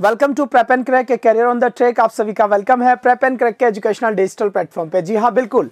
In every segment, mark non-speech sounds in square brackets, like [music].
Welcome to prep and crack career on the track आप सभी का वेलकम है प्रेप एंड क्रैक के एजुकेशनल डिजिटल प्लेटफॉर्म पे जी हाँ बिल्कुल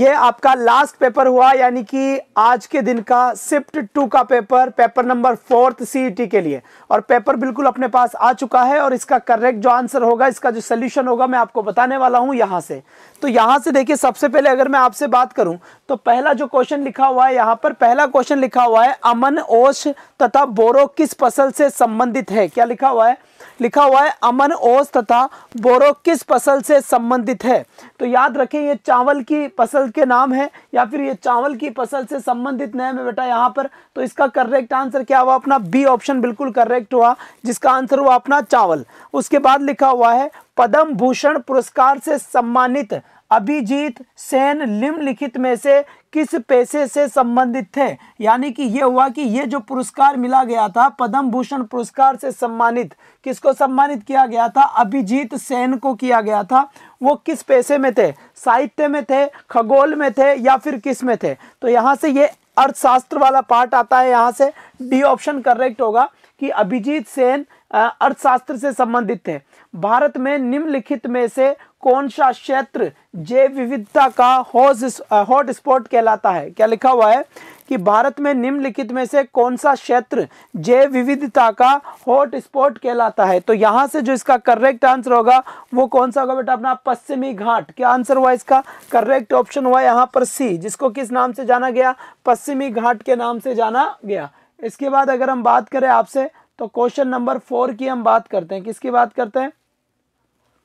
ये आपका लास्ट पेपर हुआ यानी कि आज के दिन का सिफ्ट टू का paper paper number fourth CET के लिए और पेपर बिल्कुल अपने पास आ चुका है और इसका करेक्ट जो आंसर होगा इसका जो सोल्यूशन होगा मैं आपको बताने वाला हूं यहां से तो यहां से देखिए सबसे पहले अगर मैं आपसे बात करूं तो पहला जो क्वेश्चन लिखा हुआ है यहां पर पहला क्वेश्चन लिखा हुआ है अमन ओश तथा बोरो किस फसल से संबंधित है क्या लिखा हुआ है लिखा हुआ है अमन ओस तथा बोरो किस फसल से संबंधित है तो याद रखें ये चावल की फसल के नाम है या फिर ये चावल की फसल से संबंधित नाम है बेटा यहाँ पर तो इसका करेक्ट आंसर क्या हुआ अपना बी ऑप्शन बिल्कुल करेक्ट हुआ जिसका आंसर हुआ अपना चावल उसके बाद लिखा हुआ है पद्म भूषण पुरस्कार से सम्मानित अभिजीत सेन लिम्नलिखित में से किस पैसे से संबंधित थे यानी कि यह हुआ कि ये जो पुरस्कार मिला गया था पद्म भूषण पुरस्कार से सम्मानित किसको सम्मानित किया गया था अभिजीत सेन को किया गया था वो किस पैसे में थे साहित्य में थे खगोल में थे या फिर किस में थे तो यहाँ से ये अर्थशास्त्र वाला पार्ट आता है यहाँ से डी ऑप्शन करेक्ट होगा कि अभिजीत सेन अर्थशास्त्र से संबंधित थे भारत में निम्नलिखित में से कौन सा क्षेत्र जैव विविधता का हॉटस्पॉट uh, कहलाता है क्या लिखा हुआ है कि भारत में निम्नलिखित में से कौन सा क्षेत्र जैव विविधता का हॉट स्पॉट कहलाता है तो यहां से जो इसका करेक्ट आंसर होगा वो कौन सा होगा बेटा अपना पश्चिमी घाट क्या आंसर हुआ इसका करेक्ट ऑप्शन हुआ यहाँ पर सी जिसको किस नाम से जाना गया पश्चिमी घाट के नाम से जाना गया इसके बाद अगर हम बात करें आपसे तो क्वेश्चन नंबर फोर की हम बात करते हैं किसकी बात करते हैं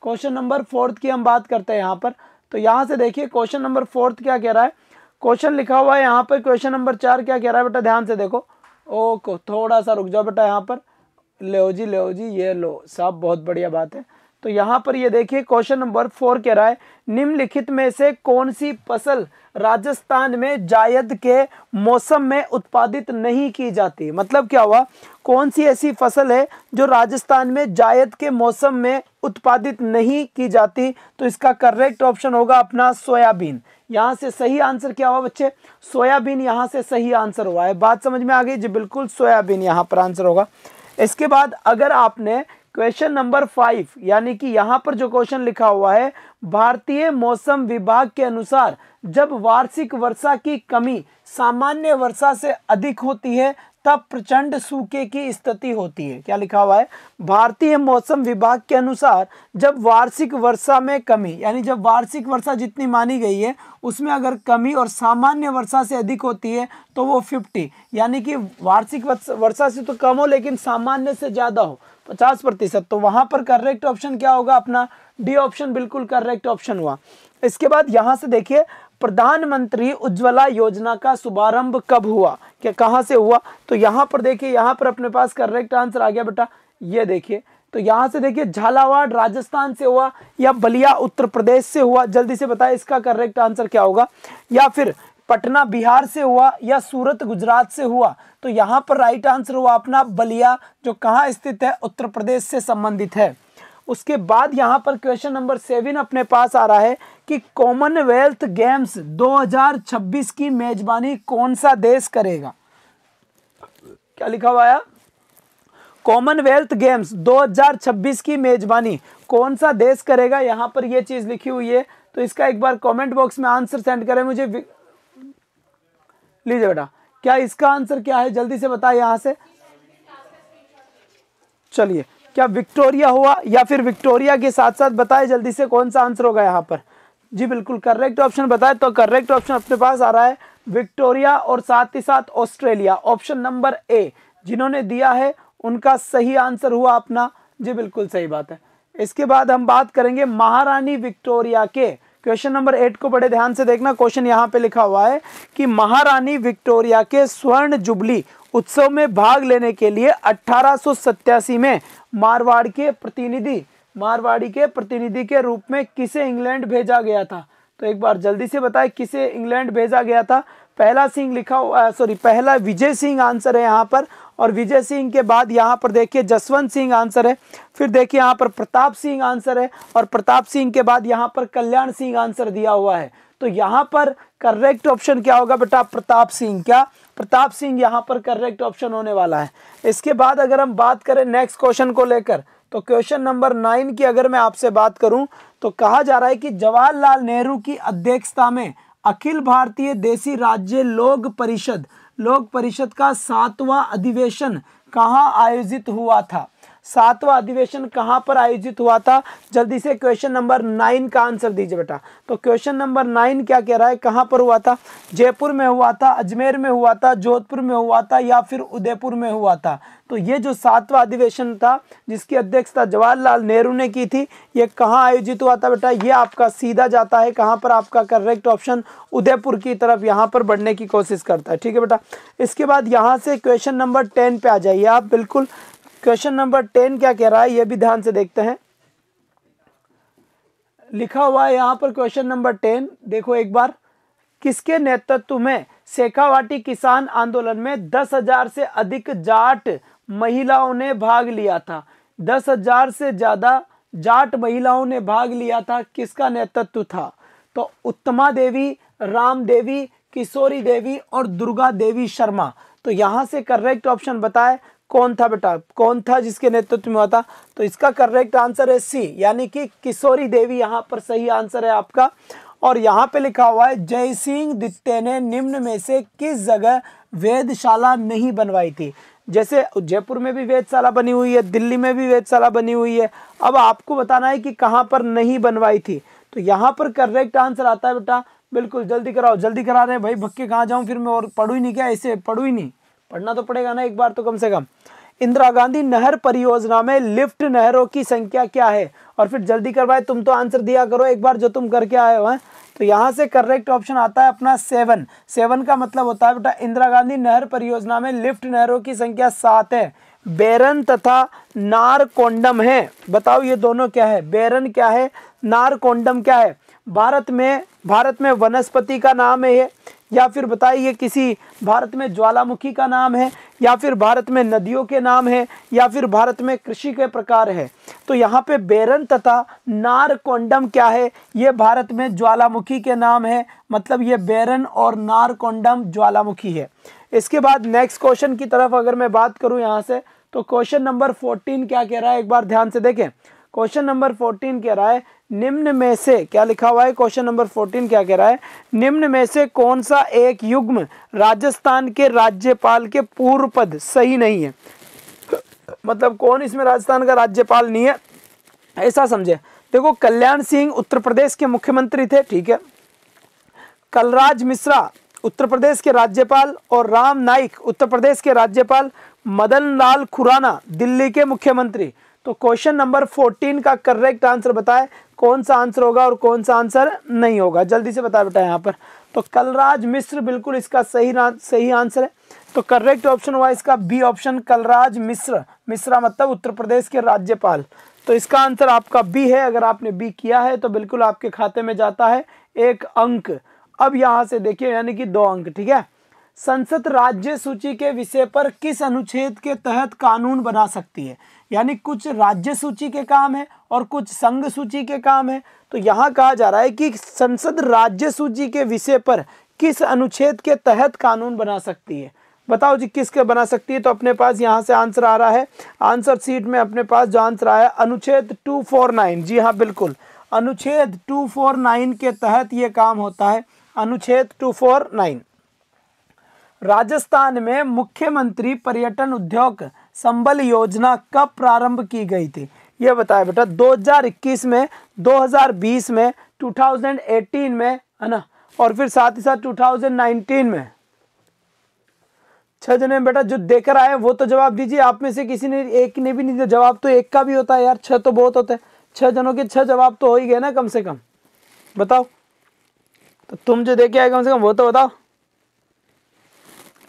क्वेश्चन नंबर फोर्थ की हम बात करते हैं यहाँ पर तो यहाँ से देखिए क्वेश्चन नंबर फोर्थ क्या कह रहा है क्वेश्चन लिखा हुआ है यहाँ पर क्वेश्चन नंबर चार क्या कह रहा है बेटा ध्यान से देखो ओके थोड़ा सा रुक जाओ बेटा यहाँ पर लो जी लो जी ये लो सब बहुत बढ़िया बात है तो यहाँ पर ये देखिए क्वेश्चन नंबर फोर कह रहा है निम्नलिखित में से कौन सी फसल राजस्थान में जायद के मौसम में उत्पादित नहीं की जाती मतलब क्या हुआ कौन सी ऐसी फसल है जो राजस्थान में जायद के मौसम में उत्पादित नहीं की जाती तो इसका करेक्ट ऑप्शन होगा अपना सोयाबीन यहाँ से सही आंसर क्या हुआ बच्चे सोयाबीन यहाँ से सही आंसर हुआ है बात समझ में आ गई जी बिल्कुल सोयाबीन यहाँ पर आंसर होगा इसके बाद अगर आपने क्वेश्चन नंबर फाइव यानी कि यहाँ पर जो क्वेश्चन लिखा हुआ है भारतीय मौसम विभाग के अनुसार जब वार्षिक वर्षा की कमी सामान्य वर्षा से अधिक होती है तब प्रचंड सूखे की स्थिति होती है क्या लिखा हुआ है भारतीय मौसम विभाग के अनुसार जब वार्षिक वर्षा में कमी यानी जब वार्षिक वर्षा जितनी मानी गई है उसमें अगर कमी और सामान्य वर्षा से अधिक होती है तो वो 50 यानी कि वार्षिक वर्षा से तो कम हो लेकिन सामान्य से ज़्यादा हो पचास प्रतिशत तो वहां पर करेक्ट ऑप्शन क्या होगा अपना डी ऑप्शन बिल्कुल करेक्ट ऑप्शन हुआ इसके बाद यहाँ से देखिए प्रधानमंत्री उज्ज्वला योजना का शुभारंभ कब हुआ क्या कहाँ से हुआ तो यहाँ पर देखिए यहाँ पर अपने पास करेक्ट आंसर आ गया बेटा ये देखिए तो यहाँ से देखिए झालावाड़ राजस्थान से हुआ या बलिया उत्तर प्रदेश से हुआ जल्दी से बताए इसका करेक्ट आंसर क्या होगा या फिर पटना बिहार से हुआ या सूरत गुजरात से हुआ तो यहाँ पर राइट आंसर हुआ अपना बलिया जो कहाँ स्थित है उत्तर प्रदेश से संबंधित है उसके बाद यहाँ पर क्वेश्चन नंबर सेवन अपने पास आ रहा है कि कॉमनवेल्थ गेम्स 2026 की मेजबानी कौन सा देश करेगा क्या लिखा हुआ है कॉमनवेल्थ गेम्स 2026 की मेजबानी कौन सा देश करेगा यहाँ पर यह चीज़ लिखी हुई है तो इसका एक बार कमेंट बॉक्स में आंसर सेंड करें मुझे लीजिए बेटा क्या इसका आंसर क्या है जल्दी से बताए यहां से चलिए क्या विक्टोरिया हुआ या फिर विक्टोरिया के साथ साथ बताए जल्दी से कौन सा आंसर होगा यहाँ पर जी बिल्कुल करेक्ट ऑप्शन बताए तो करेक्ट ऑप्शन अपने पास आ रहा है विक्टोरिया और साथ ही साथ ऑस्ट्रेलिया ऑप्शन नंबर ए जिन्होंने दिया है उनका सही आंसर हुआ अपना जी बिल्कुल सही बात है इसके बाद हम बात करेंगे महारानी विक्टोरिया के क्वेश्चन नंबर एट को बड़े ध्यान से देखना क्वेश्चन यहाँ पे लिखा हुआ है कि महारानी विक्टोरिया के स्वर्ण जुबली उत्सव में भाग लेने के लिए अठारह में मारवाड़ के प्रतिनिधि मारवाड़ी के प्रतिनिधि के रूप में किसे इंग्लैंड भेजा गया था तो एक बार जल्दी से बताएं किसे इंग्लैंड भेजा गया था पहला सिंह लिखा सॉरी पहला विजय सिंह आंसर है यहाँ पर और विजय सिंह के बाद यहाँ पर देखिए जसवंत सिंह आंसर है फिर देखिए यहाँ पर प्रताप सिंह आंसर है और प्रताप सिंह के बाद यहाँ पर कल्याण सिंह आंसर दिया हुआ है तो यहाँ पर करेक्ट ऑप्शन क्या होगा बेटा प्रताप सिंह क्या प्रताप सिंह यहाँ पर करेक्ट ऑप्शन होने वाला है इसके बाद अगर हम बात करें नेक्स्ट क्वेश्चन को लेकर तो क्वेश्चन नंबर नाइन की अगर मैं आपसे बात करूं तो कहा जा रहा है कि जवाहरलाल नेहरू की अध्यक्षता में अखिल भारतीय देसी राज्य लोक परिषद लोक परिषद का सातवां अधिवेशन कहाँ आयोजित हुआ था सातवां अधिवेशन कहाँ पर आयोजित हुआ था जल्दी से क्वेश्चन नंबर नाइन का आंसर दीजिए बेटा तो क्वेश्चन नंबर नाइन क्या कह रहा है कहां पर हुआ था जयपुर में हुआ था अजमेर में हुआ था जोधपुर में हुआ था या फिर उदयपुर में हुआ था तो ये जो सातवां अधिवेशन था जिसकी अध्यक्षता जवाहरलाल नेहरू ने की थी ये कहाँ आयोजित हुआ था बेटा ये आपका सीधा जाता है कहाँ पर आपका करेक्ट ऑप्शन उदयपुर की तरफ यहाँ पर बढ़ने की कोशिश करता है ठीक है बेटा इसके बाद यहाँ से क्वेश्चन नंबर टेन पे आ जाइए आप बिल्कुल क्वेश्चन नंबर टेन क्या कह रहा है यह भी ध्यान से देखते हैं लिखा हुआ है यहाँ पर क्वेश्चन नंबर टेन देखो एक बार किसके नेतृत्व में शेखावाटी किसान आंदोलन में दस हजार से अधिक जाट महिलाओं ने भाग लिया था दस हजार से ज्यादा जाट महिलाओं ने भाग लिया था किसका नेतृत्व था तो उत्तमा देवी राम देवी किशोरी देवी और दुर्गा देवी शर्मा तो यहां से करेक्ट ऑप्शन बताए कौन था बेटा कौन था जिसके नेतृत्व में हुआ था तो इसका करेक्ट आंसर है सी यानी कि किशोरी देवी यहाँ पर सही आंसर है आपका और यहाँ पे लिखा हुआ है जय सिंह दित्य ने निम्न में से किस जगह वेदशाला नहीं बनवाई थी जैसे जयपुर में भी वेदशाला बनी हुई है दिल्ली में भी वेदशाला बनी हुई है अब आपको बताना है कि कहाँ पर नहीं बनवाई थी तो यहाँ पर करेक्ट आंसर आता है बेटा बिल्कुल जल्दी कराओ जल्दी करा रहे हैं भाई भक्के कहाँ जाऊँ फिर मैं और पढ़ू ही नहीं क्या ऐसे पढ़ू ही नहीं पढ़ना तो पड़ेगा ना एक बार तो कम से कम इंदिरा गांधी नहर परियोजना में लिफ्ट नहरों की संख्या क्या है और फिर जल्दी करवाए तुम तो आंसर दिया करो एक बार जो तुम करके आए हो तो यहाँ से करेक्ट ऑप्शन आता है अपना सेवन सेवन का मतलब होता है बेटा इंदिरा गांधी नहर परियोजना में लिफ्ट नहरों की संख्या सात है बेरन तथा नारकोंडम है बताओ ये दोनों क्या है बेरन क्या है नारकोंडम क्या है भारत में भारत में वनस्पति का नाम है या फिर बताइए किसी भारत में ज्वालामुखी का नाम है या फिर भारत में नदियों के नाम है या फिर भारत में कृषि के प्रकार है तो यहाँ पे बेरन तथा नारकोंडम क्या है ये भारत में ज्वालामुखी के नाम है मतलब ये बेरन और नारकोंडम ज्वालामुखी है इसके बाद नेक्स्ट क्वेश्चन की तरफ अगर मैं बात करूँ यहाँ से तो क्वेश्चन नंबर फोर्टीन क्या कह रहा है एक बार ध्यान से देखें क्वेश्चन नंबर फोर्टीन कह रहा है निम्न में से क्या लिखा हुआ है क्वेश्चन नंबर फोर्टीन क्या कह रहा है निम्न में से कौन सा एक युग्म राजस्थान के राज्यपाल के पूर्व पद सही नहीं है मतलब कौन इसमें राजस्थान का राज्यपाल नहीं है ऐसा समझे देखो कल्याण सिंह उत्तर प्रदेश के मुख्यमंत्री थे ठीक है कलराज मिश्रा उत्तर प्रदेश के राज्यपाल और राम नाइक उत्तर प्रदेश के राज्यपाल मदन लाल खुराना दिल्ली के मुख्यमंत्री तो क्वेश्चन नंबर फोर्टीन का करेक्ट आंसर बताएं कौन सा आंसर होगा और कौन सा आंसर नहीं होगा जल्दी से बताए बेटा यहाँ पर तो कलराज मिश्र बिल्कुल इसका सही सही आंसर है तो करेक्ट ऑप्शन हुआ इसका बी ऑप्शन कलराज मिश्र मिश्रा मतलब उत्तर प्रदेश के राज्यपाल तो इसका आंसर आपका बी है अगर आपने बी किया है तो बिल्कुल आपके खाते में जाता है एक अंक अब यहाँ से देखिए यानी कि दो अंक ठीक है संसद राज्य सूची के विषय पर किस अनुच्छेद के तहत कानून बना सकती है यानी कुछ राज्य सूची के काम है और कुछ संघ सूची के काम है तो यहाँ कहा जा रहा है कि संसद राज्य सूची के विषय पर किस अनुच्छेद के तहत कानून बना सकती है बताओ जी किसके बना सकती है तो अपने पास यहाँ से आंसर आ रहा है आंसर सीट में अपने पास जो आंसर आया अनुच्छेद 249 जी हाँ बिल्कुल अनुच्छेद 249 के तहत ये काम होता है अनुच्छेद 249 राजस्थान में मुख्यमंत्री पर्यटन उद्योग संबल योजना कब प्रारंभ की गई थी ये बताया बेटा 2021 में 2020 में 2018 में है ना और फिर साथ ही साथ 2019 में छह जने बेटा जो देकर आए वो तो जवाब दीजिए आप में से किसी ने एक ने भी नहीं दिया जवाब तो एक का भी होता है यार छह तो बहुत होते हैं छह जनों के छह जवाब तो हो ही गए ना कम से कम बताओ तो तुम जो देखे आए कम से कम वो तो बताओ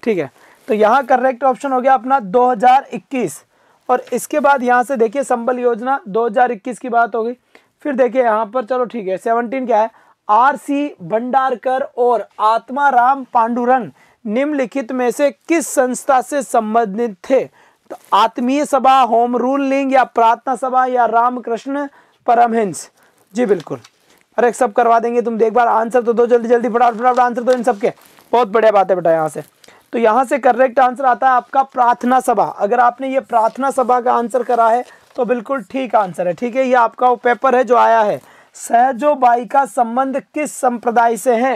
ठीक है तो यहाँ करेक्ट ऑप्शन हो गया अपना 2021 और इसके बाद यहाँ से देखिए संबल योजना 2021 की बात हो गई फिर देखिए यहाँ पर चलो ठीक है 17 क्या है आर सी भंडारकर और आत्माराम पांडुरंग निम्नलिखित में से किस संस्था से संबंधित थे तो आत्मीय सभा होम रूल लिंग या प्रार्थना सभा या रामकृष्ण परमहंस जी बिल्कुल अरे सब करवा देंगे तुम एक बार आंसर तो दो जल्दी जल्दी फटाफट फटाफट आंसर दो इन सबके बहुत बढ़िया बात है बेटा यहाँ से तो यहाँ से करेक्ट आंसर आता है आपका प्रार्थना सभा अगर आपने ये प्रार्थना सभा का आंसर करा है तो बिल्कुल ठीक आंसर है ठीक है ये आपका वो पेपर है जो आया है सहजो बाई का संबंध किस संप्रदाय से है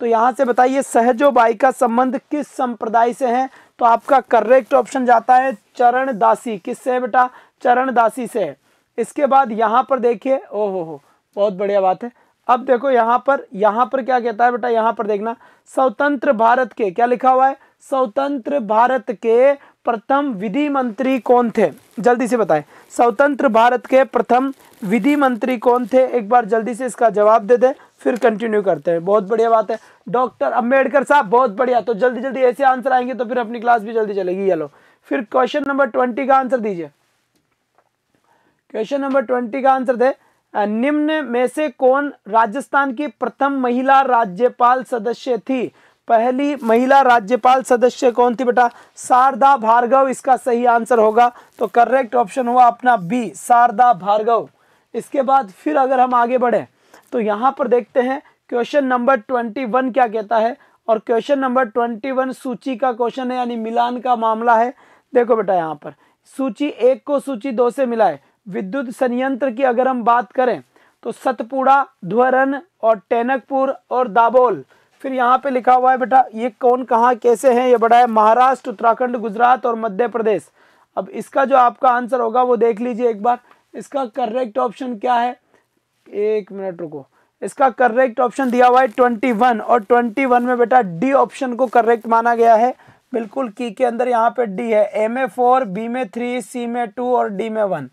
तो यहाँ से बताइए बाई का संबंध किस संप्रदाय से है तो आपका करेक्ट ऑप्शन जाता है चरण दासी किस से बेटा चरण दासी से इसके बाद यहाँ पर देखिए ओहो हो बहुत बढ़िया बात है अब देखो यहाँ पर यहाँ पर क्या कहता है बेटा यहाँ पर देखना स्वतंत्र भारत के क्या लिखा हुआ है स्वतंत्र भारत के प्रथम विधि मंत्री कौन थे जल्दी से बताएं स्वतंत्र भारत के प्रथम विधि मंत्री कौन थे एक बार जल्दी से इसका जवाब दे दे फिर कंटिन्यू करते हैं बहुत बढ़िया बात है डॉक्टर अम्बेडकर साहब बहुत बढ़िया तो जल्दी जल्दी ऐसे आंसर आएंगे तो फिर अपनी क्लास भी जल्दी चलेगी लो फिर क्वेश्चन नंबर ट्वेंटी का आंसर दीजिए क्वेश्चन नंबर ट्वेंटी का आंसर दे निम्न में से कौन राजस्थान की प्रथम महिला राज्यपाल सदस्य थी पहली महिला राज्यपाल सदस्य कौन थी बेटा शारदा भार्गव इसका सही आंसर होगा तो करेक्ट ऑप्शन हुआ अपना बी शारदा भार्गव इसके बाद फिर अगर हम आगे बढ़े तो यहाँ पर देखते हैं क्वेश्चन नंबर ट्वेंटी वन क्या कहता है और क्वेश्चन नंबर ट्वेंटी वन सूची का क्वेश्चन है यानी मिलान का मामला है देखो बेटा यहाँ पर सूची एक को सूची दो से मिलाए विद्युत संयंत्र की अगर हम बात करें तो सतपुड़ा ध्वरन और टेनकपुर और दाबोल फिर यहाँ पे लिखा हुआ है बेटा ये कौन कहाँ कैसे हैं ये बड़ा है महाराष्ट्र उत्तराखंड गुजरात और मध्य प्रदेश अब इसका जो आपका आंसर होगा वो देख लीजिए एक बार इसका करेक्ट ऑप्शन क्या है एक मिनट रुको इसका करेक्ट ऑप्शन दिया हुआ है ट्वेंटी वन और ट्वेंटी वन में बेटा डी ऑप्शन को करेक्ट माना गया है बिल्कुल की के अंदर यहाँ पे डी है ए में फोर बी में थ्री सी में टू और डी में वन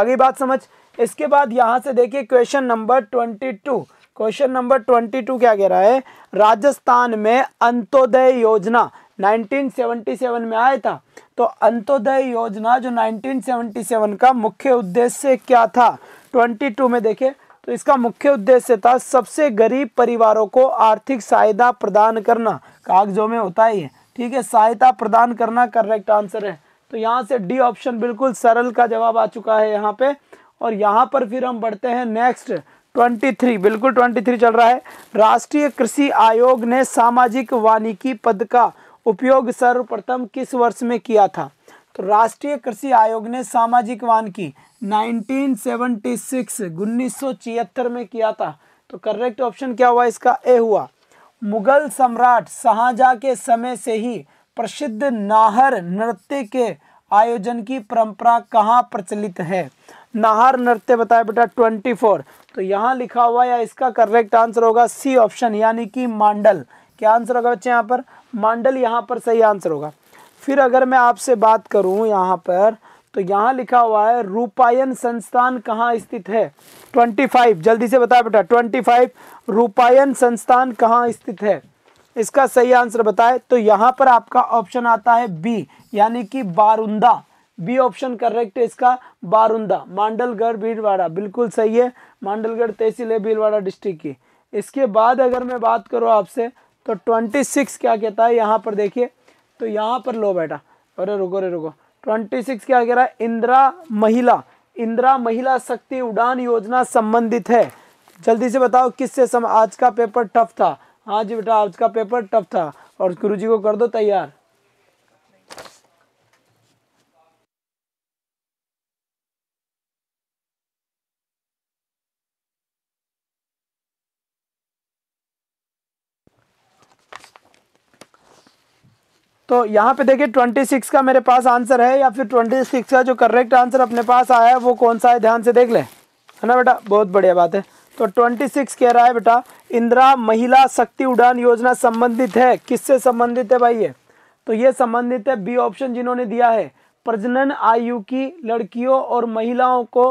आगे बात समझ इसके बाद यहाँ से देखिए question number twenty two question number twenty two क्या कह रहा है राजस्थान में अंत्योदय योजना 1977 में आया था तो अंत्योदय योजना जो 1977 का मुख्य उद्देश्य क्या था 22 में देखे तो इसका मुख्य उद्देश्य था सबसे गरीब परिवारों को आर्थिक सहायता प्रदान करना कागजों में होता ही है ठीक है सहायता प्रदान करना करेक्ट आंसर है तो यहाँ से डी ऑप्शन बिल्कुल सरल का जवाब आ चुका है यहाँ पे और यहाँ पर फिर हम बढ़ते हैं नेक्स्ट 23 बिल्कुल 23 चल रहा है राष्ट्रीय कृषि आयोग ने सामाजिक वानिकी पद का उपयोग सर्वप्रथम किस वर्ष में किया था तो राष्ट्रीय कृषि आयोग ने सामाजिक वानिकी 1976 1976 में किया था तो करेक्ट ऑप्शन क्या हुआ इसका ए हुआ मुगल सम्राट शाहजहाँ के समय से ही प्रसिद्ध नाहर नृत्य के आयोजन की परंपरा कहाँ प्रचलित है नाहर नृत्य बताया बेटा ट्वेंटी फोर तो यहाँ लिखा हुआ या इसका करेक्ट आंसर होगा सी ऑप्शन यानी कि मांडल क्या आंसर होगा बच्चे यहाँ पर मांडल यहाँ पर सही आंसर होगा फिर अगर मैं आपसे बात करूँ यहाँ पर तो यहाँ लिखा हुआ है रूपायन संस्थान कहाँ स्थित है 25 जल्दी से बताया बेटा फाइव रूपायन संस्थान कहाँ स्थित है इसका सही आंसर बताए तो यहाँ पर आपका ऑप्शन आता है बी यानी कि बारुंदा बी ऑप्शन करेक्ट है इसका बारुंदा मांडलगढ़ भीलवाड़ा बिल्कुल सही है मांडलगढ़ तहसील है भीलवाड़ा डिस्ट्रिक्ट की इसके बाद अगर मैं बात करूँ आपसे तो ट्वेंटी सिक्स क्या कहता है यहाँ पर देखिए तो यहाँ पर लो बेटा अरे रुको अरे रुको ट्वेंटी सिक्स क्या कह रहा है इंदिरा महिला इंदिरा महिला शक्ति उड़ान योजना संबंधित है जल्दी से बताओ किससे सम आज का पेपर टफ था हाँ जी बेटा आज का पेपर टफ था और गुरु जी को कर दो तैयार तो यहाँ पे देखिए ट्वेंटी सिक्स का मेरे पास आंसर है या फिर ट्वेंटी सिक्स का जो करेक्ट आंसर अपने पास आया है वो कौन सा है ध्यान से देख ले है ना बेटा बहुत बढ़िया बात है तो ट्वेंटी सिक्स कह रहा है बेटा इंदिरा महिला शक्ति उड़ान योजना संबंधित है किससे संबंधित है भाई ये तो ये संबंधित है बी ऑप्शन जिन्होंने दिया है प्रजनन आयु की लड़कियों और महिलाओं को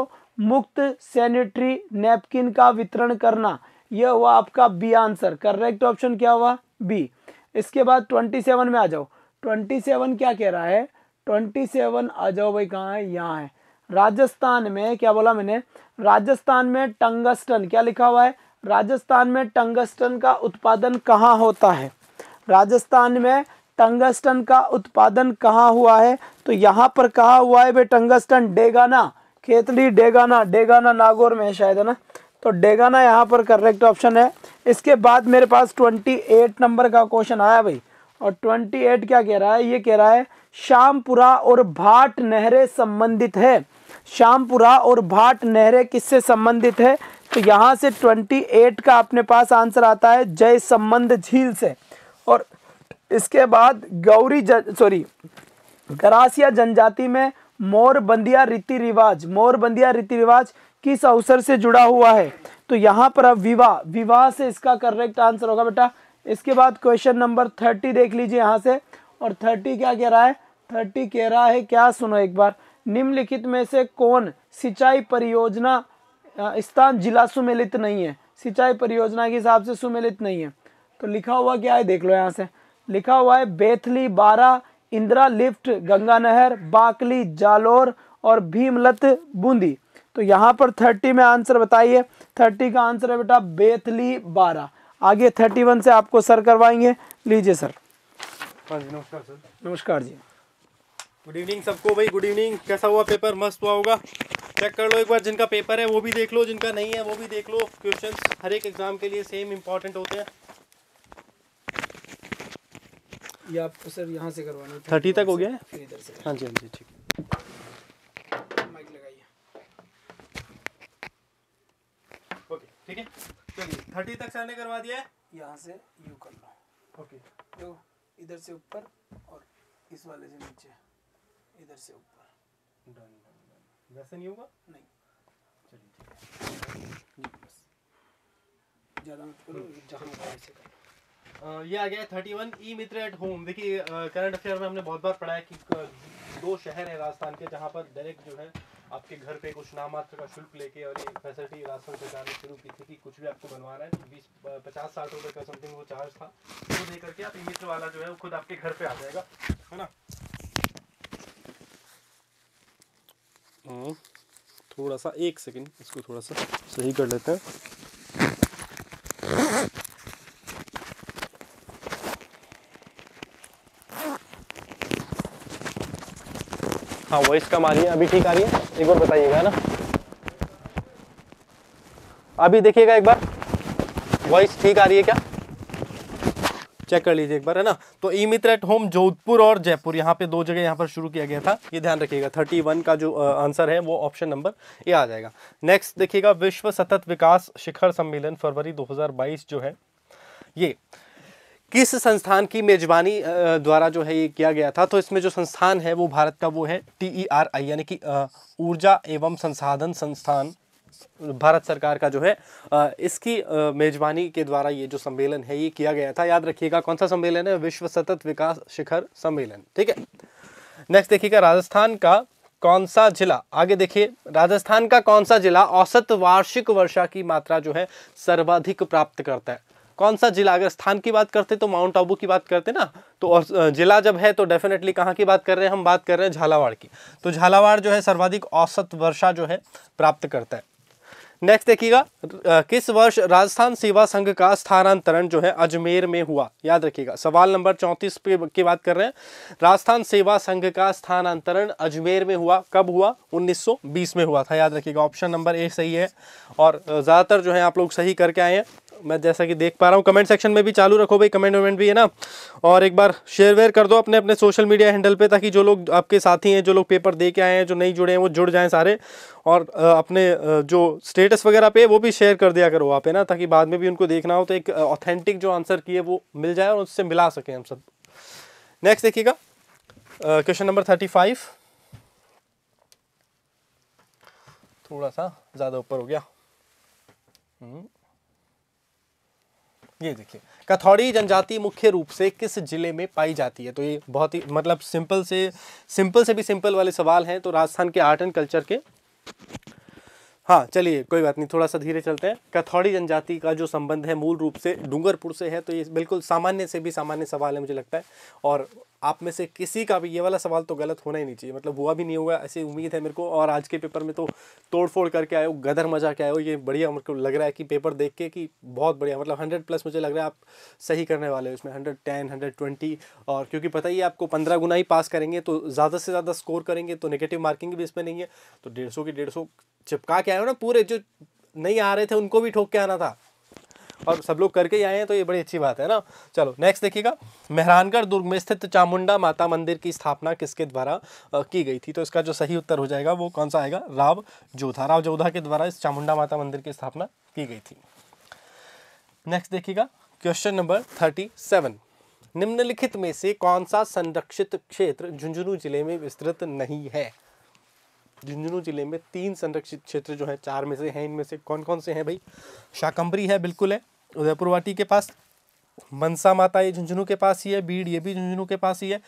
मुक्त सैनिटरी नैपकिन का वितरण करना यह हुआ आपका बी आंसर करेक्ट ऑप्शन क्या हुआ बी इसके बाद 27 में आ जाओ ट्वेंटी सेवन क्या कह रहा है ट्वेंटी सेवन आ जाओ भाई कहाँ है यहाँ है राजस्थान में क्या बोला मैंने राजस्थान में टंगस्टन क्या लिखा हुआ है राजस्थान में टंगस्टन का उत्पादन कहाँ होता है राजस्थान में टंगस्टन का उत्पादन कहाँ हुआ है तो यहाँ पर कहा हुआ है भाई टंगस्टन डेगाना खेतली डेगाना डेगाना नागौर में शायद है ना तो डेगाना यहाँ पर करेक्ट ऑप्शन है इसके बाद मेरे पास ट्वेंटी एट नंबर का क्वेश्चन आया भाई और 28 क्या कह रहा है ये कह रहा है श्यामपुरा और भाट नहरें संबंधित है श्यामपुरा और भाट नहरें किससे संबंधित है तो यहाँ से 28 का अपने पास आंसर आता है जय संबंध झील से और इसके बाद गौरी सॉरी गरासिया जनजाति में मोरबंदिया रीति रिवाज मोरबंदिया रीति रिवाज किस अवसर से जुड़ा हुआ है तो यहाँ पर अब विवाह विवाह से इसका करेक्ट आंसर होगा बेटा इसके बाद क्वेश्चन नंबर थर्टी देख लीजिए यहाँ से और थर्टी क्या कह रहा है थर्टी कह रहा है क्या सुनो एक बार निम्नलिखित में से कौन सिंचाई परियोजना स्थान जिला सुमेलित नहीं है सिंचाई परियोजना के हिसाब से सुमेलित नहीं है तो लिखा हुआ क्या है देख लो यहाँ से लिखा हुआ है बेथली बारा इंदिरा लिफ्ट गंगा नहर बाकली जालोर और भीमलत बूंदी तो यहाँ पर थर्टी में आंसर बताइए थर्टी का आंसर है बेटा बेथली बारा आगे थर्टी वन से आपको सर करवाएंगे लीजिए सर हाँ नमस्कार सर नमस्कार जी गुड इवनिंग सबको भाई गुड इवनिंग कैसा हुआ पेपर मस्त हुआ होगा चेक कर लो एक बार जिनका पेपर है वो भी देख लो जिनका नहीं है वो भी देख लो क्वेश्चन हर एक एग्जाम के लिए सेम इम्पोर्टेंट होते हैं ये आपको सर यहाँ से करवाना थर्टी तक हो गया है इधर से हाँ जी हाँ जी ठीक लगाइए ठीक है चलिए थर्टी तक सामने करवा दिया है यहाँ से यू कर लो ओके तो इधर से ऊपर और इस वाले से नीचे इधर से ऊपर डन डन डन वैसे नहीं होगा नहीं चलिए ठीक है बस ज़्यादा मत करो हम्म। जहाँ से करो ये आ गया thirty one E Mitra at home देखिए करंट अफेयर में हमने बहुत बार पढ़ा है कि दो शहर है राजस्थान के जहाँ पर डायरेक्ट जो है आपके घर पे कुछ नाम मात्र का शुल्क लेके और ये फैसिलिटी राशन सरकार ने शुरू की थी कि कुछ भी आपको बनवाना है तो बीस पचास साठ रुपये का समथिंग वो चार्ज था वो तो दे करके आप मित्र वाला जो है वो खुद आपके घर पे आ जाएगा है ना हम्म, थोड़ा सा एक सेकेंड इसको थोड़ा सा सही कर लेते हैं हाँ वॉइस कम आ रही है अभी ठीक आ रही है एक बार बताइएगा ना अभी देखिएगा एक बार वॉइस ठीक आ रही है क्या चेक कर लीजिए एक बार है ना तो E Mitra at home Jodhpur और जयपुर यहाँ पे दो जगह यहाँ पर शुरू किया गया था ये ध्यान रखिएगा थर्टी वन का जो आंसर है वो ऑप्शन नंबर ए आ जाएगा नेक्स्ट देखिएगा विश्व सतत विकास शिखर सम्मेलन फरवरी 2022 जो है ये किस संस्थान की मेजबानी द्वारा जो है ये किया गया था तो इसमें जो संस्थान है वो भारत का वो है टी ई आर आई यानी कि ऊर्जा एवं संसाधन संस्थान भारत सरकार का जो है इसकी मेजबानी के द्वारा ये जो सम्मेलन है ये किया गया था याद रखिएगा कौन सा सम्मेलन है विश्व सतत विकास शिखर सम्मेलन ठीक है नेक्स्ट देखिएगा राजस्थान का कौन सा जिला आगे देखिए राजस्थान का कौन सा जिला औसत वार्षिक वर्षा की मात्रा जो है सर्वाधिक प्राप्त करता है कौन सा जिला अगर स्थान की बात करते तो माउंट आबू की बात करते ना तो और जिला जब है तो डेफिनेटली कहाँ की बात कर रहे हैं हम बात कर रहे हैं झालावाड़ की तो झालावाड़ जो है सर्वाधिक औसत वर्षा जो है प्राप्त करता है नेक्स्ट देखिएगा किस वर्ष राजस्थान सेवा संघ का स्थानांतरण जो है अजमेर में हुआ याद रखिएगा सवाल नंबर चौंतीस पे की बात कर रहे हैं राजस्थान सेवा संघ का स्थानांतरण अजमेर में हुआ कब हुआ 1920 में हुआ था याद रखिएगा ऑप्शन नंबर ए सही है और ज़्यादातर जो है आप लोग सही करके आए हैं मैं जैसा कि देख पा रहा हूँ कमेंट सेक्शन में भी चालू रखो भाई कमेंट वमेंट भी है ना और एक बार शेयर वेयर कर दो अपने अपने सोशल मीडिया हैंडल पे ताकि जो लोग आपके साथी हैं जो लोग पेपर दे के आए हैं जो नहीं जुड़े हैं वो जुड़ जाएँ सारे और अपने जो स्टेटस वगैरह पे वो भी शेयर कर दिया करो आप है ना ताकि बाद में भी उनको देखना हो तो एक ऑथेंटिक जो आंसर किए वो मिल जाए और उससे मिला सकें हम सब नेक्स्ट देखिएगा क्वेश्चन नंबर थर्टी फाइव थोड़ा सा ज़्यादा ऊपर हो गया हम्म। ये देखिए कथौड़ी जनजाति मुख्य रूप से किस जिले में पाई जाती है तो ये बहुत ही मतलब सिंपल से सिंपल से भी सिंपल वाले सवाल हैं तो राजस्थान के आर्ट एंड कल्चर के हाँ चलिए कोई बात नहीं थोड़ा सा धीरे चलते हैं कथौड़ी जनजाति का जो संबंध है मूल रूप से डूंगरपुर से है तो ये बिल्कुल सामान्य से भी सामान्य सवाल है मुझे लगता है और आप में से किसी का भी ये वाला सवाल तो गलत होना ही नहीं चाहिए मतलब हुआ भी नहीं होगा ऐसी उम्मीद है मेरे को और आज के पेपर में तो तोड़ फोड़ करके आए हो गदर मजा के आए हो ये बढ़िया मेरे को लग रहा है कि पेपर देख के कि बहुत बढ़िया मतलब हंड्रेड प्लस मुझे लग रहा है आप सही करने वाले हो इसमें हंड्रेड टेन हंड्रेड ट्वेंटी और क्योंकि पता ही आपको पंद्रह गुना ही पास करेंगे तो ज़्यादा से ज़्यादा स्कोर करेंगे तो नेगेटिव मार्किंग भी इसमें नहीं है तो डेढ़ सौ की डेढ़ सौ चिपका के आए हो ना पूरे जो नहीं आ रहे थे उनको भी ठोक के आना था और सब लोग करके ही आए हैं तो ये बड़ी अच्छी बात है ना चलो नेक्स्ट देखिएगा मेहरानगढ़ दुर्ग में स्थित चामुंडा माता मंदिर की स्थापना किसके द्वारा की गई थी तो इसका जो सही उत्तर हो जाएगा वो कौन सा आएगा राव जोधा राव जोधा के द्वारा इस चामुंडा माता मंदिर की स्थापना की गई थी नेक्स्ट देखिएगा क्वेश्चन नंबर थर्टी सेवन निम्नलिखित में से कौन सा संरक्षित क्षेत्र झुंझुनू जिले में विस्तृत नहीं है झुंझुनू जिले में तीन संरक्षित क्षेत्र जो है चार में से हैं इनमें से कौन कौन से हैं भाई शाकंबरी है बिल्कुल है उदयपुरवाटी के पास मनसा माता ये झुंझुनू के पास ही है बीड़ ये भी झुंझुनू के पास ही है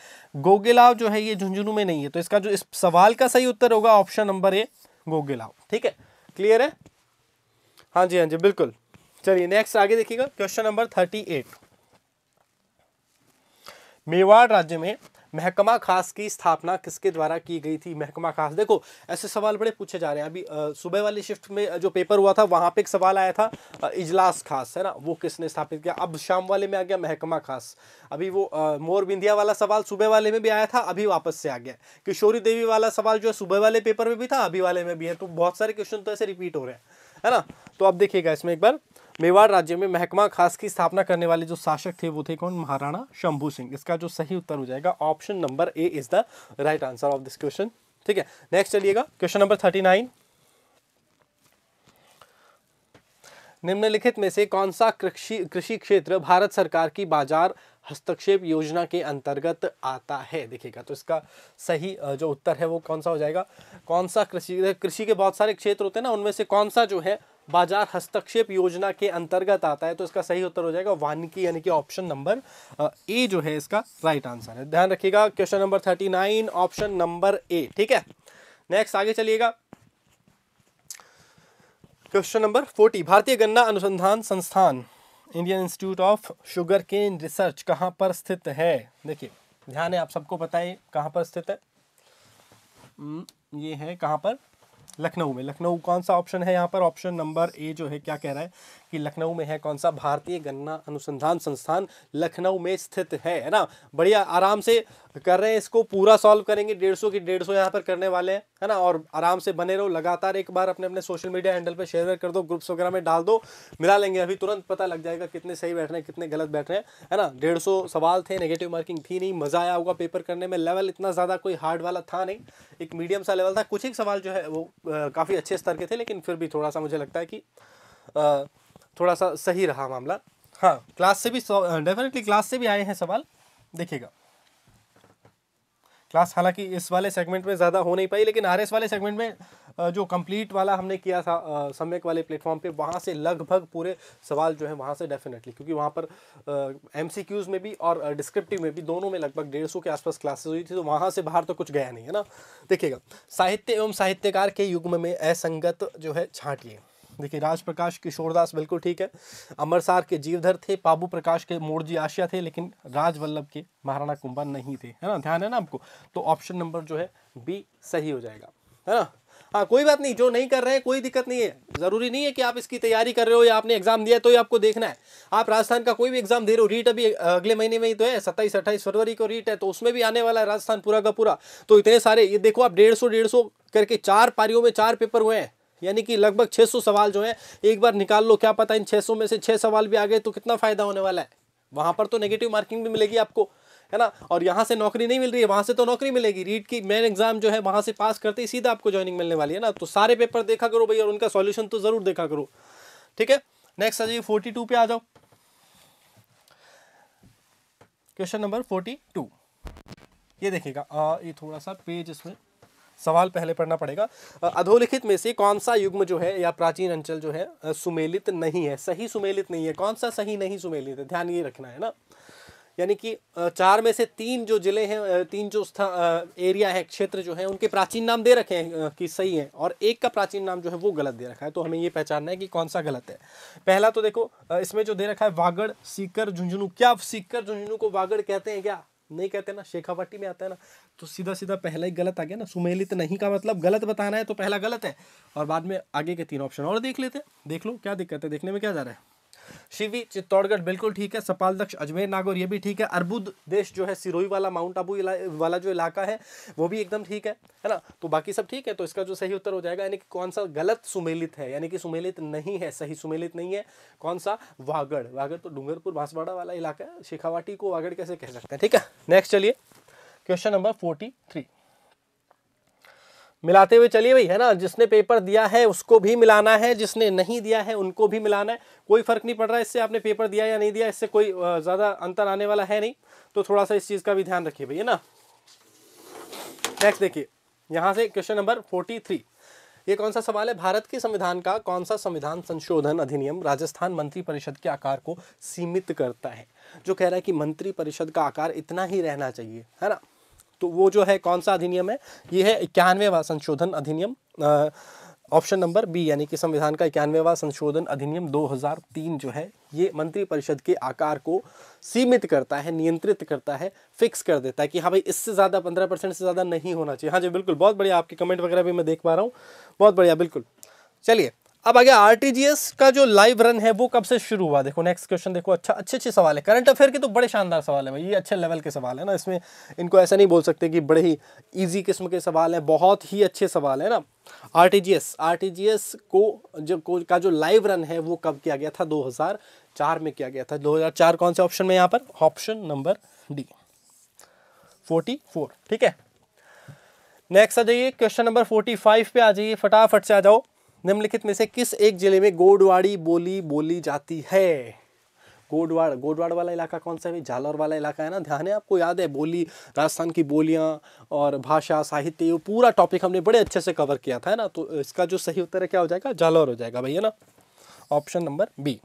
गोगेलाव जो है ये झुंझुनू में नहीं है तो इसका जो इस सवाल का सही उत्तर होगा ऑप्शन नंबर ए गोगेलाव ठीक है क्लियर है हाँ जी हाँ जी बिल्कुल चलिए नेक्स्ट आगे देखिएगा question number thirty eight Mewar राज्य में महकमा खास की स्थापना किसके द्वारा की गई थी महकमा खास देखो ऐसे सवाल बड़े पूछे जा रहे हैं अभी सुबह वाली शिफ्ट में जो पेपर हुआ था वहाँ पे एक सवाल आया था इजलास खास है ना वो किसने स्थापित किया अब शाम वाले में आ गया महकमा खास अभी वो मोर बिंदिया वाला सवाल सुबह वाले में भी आया था अभी वापस से आ गया किशोरी देवी वाला सवाल जो है सुबह वाले पेपर में भी था अभी वाले में भी है तो बहुत सारे क्वेश्चन तो ऐसे रिपीट हो रहे हैं है ना तो अब देखिएगा इसमें एक बार मेवाड़ राज्य में महकमा खास की स्थापना करने वाले जो शासक थे वो थे कौन महाराणा शंभू सिंह इसका जो सही उत्तर हो जाएगा option number A is the right answer of this question ठीक है नेक्स्ट चलिएगा क्वेश्चन नंबर थर्टी नाइन निम्नलिखित में से कौन सा कृषि कृषि क्षेत्र भारत सरकार की बाजार हस्तक्षेप योजना के अंतर्गत आता है देखिएगा तो इसका सही जो उत्तर है वो कौन सा हो जाएगा कौन सा कृषि कृषि के बहुत सारे क्षेत्र होते हैं ना उनमें से कौन सा जो है बाजार हस्तक्षेप योजना के अंतर्गत आता है तो इसका सही उत्तर हो जाएगा वानिकी यानी कि ऑप्शन नंबर ए जो है इसका राइट आंसर है ध्यान रखिएगा question number thirty nine option number A ठीक है नेक्स्ट आगे चलिएगा क्वेश्चन नंबर फोर्टी भारतीय गन्ना अनुसंधान संस्थान Indian institute of sugar cane research कहाँ पर स्थित है देखिए ध्यान है आप सबको पता है कहाँ पर स्थित है ये है कहाँ पर लखनऊ में लखनऊ कौन सा ऑप्शन है यहाँ पर ऑप्शन नंबर ए जो है क्या कह रहा है कि लखनऊ में है कौन सा भारतीय गन्ना अनुसंधान संस्थान लखनऊ में स्थित है है ना बढ़िया आराम से कर रहे हैं इसको पूरा सॉल्व करेंगे डेढ़ सौ की डेढ़ सौ यहाँ पर करने वाले हैं है ना और आराम से बने रहो लगातार एक बार अपने अपने सोशल मीडिया हैंडल पर शेयर कर दो ग्रुप्स वगैरह में डाल दो मिला लेंगे अभी तुरंत पता लग जाएगा कितने सही बैठ रहे हैं कितने गलत बैठ रहे हैं है ना डेढ़ सौ सवाल थे नेगेटिव मार्किंग थी नहीं मज़ा आया होगा पेपर करने में लेवल इतना ज़्यादा कोई हार्ड वाला था नहीं एक मीडियम सा लेवल था कुछ एक सवाल जो है वो काफ़ी अच्छे स्तर के थे लेकिन फिर भी थोड़ा सा मुझे लगता है कि थोड़ा सा सही रहा मामला हाँ क्लास से भी डेफिनेटली क्लास से भी आए हैं सवाल देखिएगा क्लास हालांकि इस वाले सेगमेंट में ज़्यादा हो नहीं पाई लेकिन आर वाले सेगमेंट में जो कंप्लीट वाला हमने किया था सम्यक वाले प्लेटफॉर्म पे वहाँ से लगभग पूरे सवाल जो है वहाँ से डेफिनेटली क्योंकि वहाँ पर एम में भी और डिस्क्रिप्टिव में भी दोनों में लगभग डेढ़ सौ के आसपास क्लासेस हुई थी तो वहाँ से बाहर तो कुछ गया नहीं है ना देखिएगा साहित्य एवं साहित्यकार के युग में असंगत जो है छाटिए देखिए राज प्रकाश किशोरदास बिल्कुल ठीक है अमरसार के जीवधर थे बाबू प्रकाश के मोरजी आशिया थे लेकिन राज वल्लभ के महाराणा कुंभा नहीं थे है ना ध्यान है ना आपको तो ऑप्शन नंबर जो है बी सही हो जाएगा है ना हाँ कोई बात नहीं जो नहीं कर रहे हैं कोई दिक्कत नहीं है ज़रूरी नहीं है कि आप इसकी तैयारी कर रहे हो या आपने एग्जाम दिया तो ये आपको देखना है आप राजस्थान का कोई भी एग्जाम दे रहे हो रीट अभी अगले महीने में ही तो है सत्ताईस अट्ठाईस फरवरी को रीट है तो उसमें भी आने वाला है राजस्थान पूरा का पूरा तो इतने सारे ये देखो आप डेढ़ सौ डेढ़ सौ करके चार पारियों में चार पेपर हुए हैं यानी कि लगभग 600 सवाल जो है एक बार निकाल लो क्या पता इन 600 में से 6 सवाल भी आ गए तो कितना फ़ायदा होने वाला है वहां पर तो नेगेटिव मार्किंग भी मिलेगी आपको है ना और यहाँ से नौकरी नहीं मिल रही है वहां से तो नौकरी मिलेगी रीट की मेन एग्जाम जो है वहां से पास करते ही सीधा आपको ज्वाइनिंग मिलने वाली है ना तो सारे पेपर देखा करो भाई और उनका सोल्यूशन तो ज़रूर देखा करो ठीक है नेक्स्ट आ जाइए फोर्टी पे आ जाओ क्वेश्चन नंबर फोर्टी टू ये देखिएगा ये थोड़ा सा पेज इसमें सवाल पहले पढ़ना पड़ेगा अधोलिखित में से कौन सा युग्म जो है या प्राचीन अंचल जो है सुमेलित नहीं है सही सुमेलित नहीं है कौन सा सही नहीं सुमेलित है ध्यान ये रखना है ना यानी कि चार में से तीन जो जिले हैं तीन जो स्था एरिया है क्षेत्र जो है उनके प्राचीन नाम दे रखे हैं कि सही है और एक का प्राचीन नाम जो है वो गलत दे रखा है तो हमें ये पहचानना है कि कौन सा गलत है पहला तो देखो इसमें जो दे रखा है वागड़ सीकर झुंझुनू क्या सीकर झुंझुनू को वागड़ कहते हैं क्या नहीं कहते ना शेखावाटी में आता है ना तो सीधा सीधा पहला ही गलत आ गया ना सुमेलित नहीं का मतलब गलत बताना है तो पहला गलत है और बाद में आगे के तीन ऑप्शन और देख लेते हैं देख लो क्या दिक्कत है देखने में क्या जा रहा है शिवी चित्तौड़गढ़ बिल्कुल ठीक है सपाल दक्ष अजमेर नागौर ये भी ठीक है अर्बुद देश जो है सिरोही वाला माउंट आबू वाला जो इलाका है वो भी एकदम ठीक है है ना तो बाकी सब ठीक है तो इसका जो सही उत्तर हो जाएगा यानी कि कौन सा गलत सुमेलित है यानी कि सुमेलित नहीं है सही सुमेलित नहीं है कौन सा वागड़ वागड़ तो डूंगरपुर बांसवाड़ा वाला इलाका है शेखावाटी को वागड़ कैसे कह सकते हैं ठीक है नेक्स्ट चलिए क्वेश्चन नंबर फोर्टी थ्री मिलाते हुए चलिए भाई है ना जिसने पेपर दिया है उसको भी मिलाना है जिसने नहीं दिया है उनको भी मिलाना है कोई फ़र्क नहीं पड़ रहा है इससे आपने पेपर दिया या नहीं दिया इससे कोई ज़्यादा अंतर आने वाला है नहीं तो थोड़ा सा इस चीज़ का भी ध्यान रखिए भैया ना नेक्स्ट देखिए यहाँ से क्वेश्चन नंबर फोर्टी थ्री ये कौन सा सवाल है भारत के संविधान का कौन सा संविधान संशोधन अधिनियम राजस्थान मंत्री परिषद के आकार को सीमित करता है जो कह रहा है कि मंत्री परिषद का आकार इतना ही रहना चाहिए है ना तो वो जो है कौन सा अधिनियम है ये है इक्यानवेवा संशोधन अधिनियम ऑप्शन नंबर बी यानी कि संविधान का इक्यानवेवा संशोधन अधिनियम 2003 जो है ये मंत्रिपरिषद के आकार को सीमित करता है नियंत्रित करता है फिक्स कर देता है कि हाँ भाई इससे ज़्यादा पंद्रह परसेंट से ज़्यादा नहीं होना चाहिए हाँ जी बिल्कुल बहुत बढ़िया आपके कमेंट वगैरह भी मैं देख पा रहा हूँ बहुत बढ़िया बिल्कुल चलिए अब आगे आर का जो लाइव रन है वो कब से शुरू हुआ देखो नेक्स्ट क्वेश्चन देखो अच्छा अच्छे अच्छे सवाल है करंट अफेयर के तो बड़े शानदार सवाल है ये अच्छे लेवल के सवाल है ना इसमें इनको ऐसा नहीं बोल सकते कि बड़े ही ईजी किस्म के सवाल हैं बहुत ही अच्छे सवाल है ना R T G G S S R T को जो को, का जो लाइव रन है वो कब किया गया था दो में किया गया था दो कौन से ऑप्शन में यहाँ पर ऑप्शन नंबर डी फोर्टी ठीक है नेक्स्ट आ जाइए क्वेश्चन नंबर फोर्टी फाइव पे आ जाइए फटाफट से आ जाओ निम्नलिखित में से किस एक जिले में गोडवाड़ी बोली बोली जाती है गोडवाड़ गोडवाड़ वाला इलाका कौन सा है झालर वाला इलाका है ना ध्यान है आपको याद है बोली राजस्थान की बोलियाँ और भाषा साहित्य ये पूरा टॉपिक हमने बड़े अच्छे से कवर किया था है ना तो इसका जो सही उत्तर है क्या हो जाएगा झालर हो जाएगा भैया ना ऑप्शन नंबर बी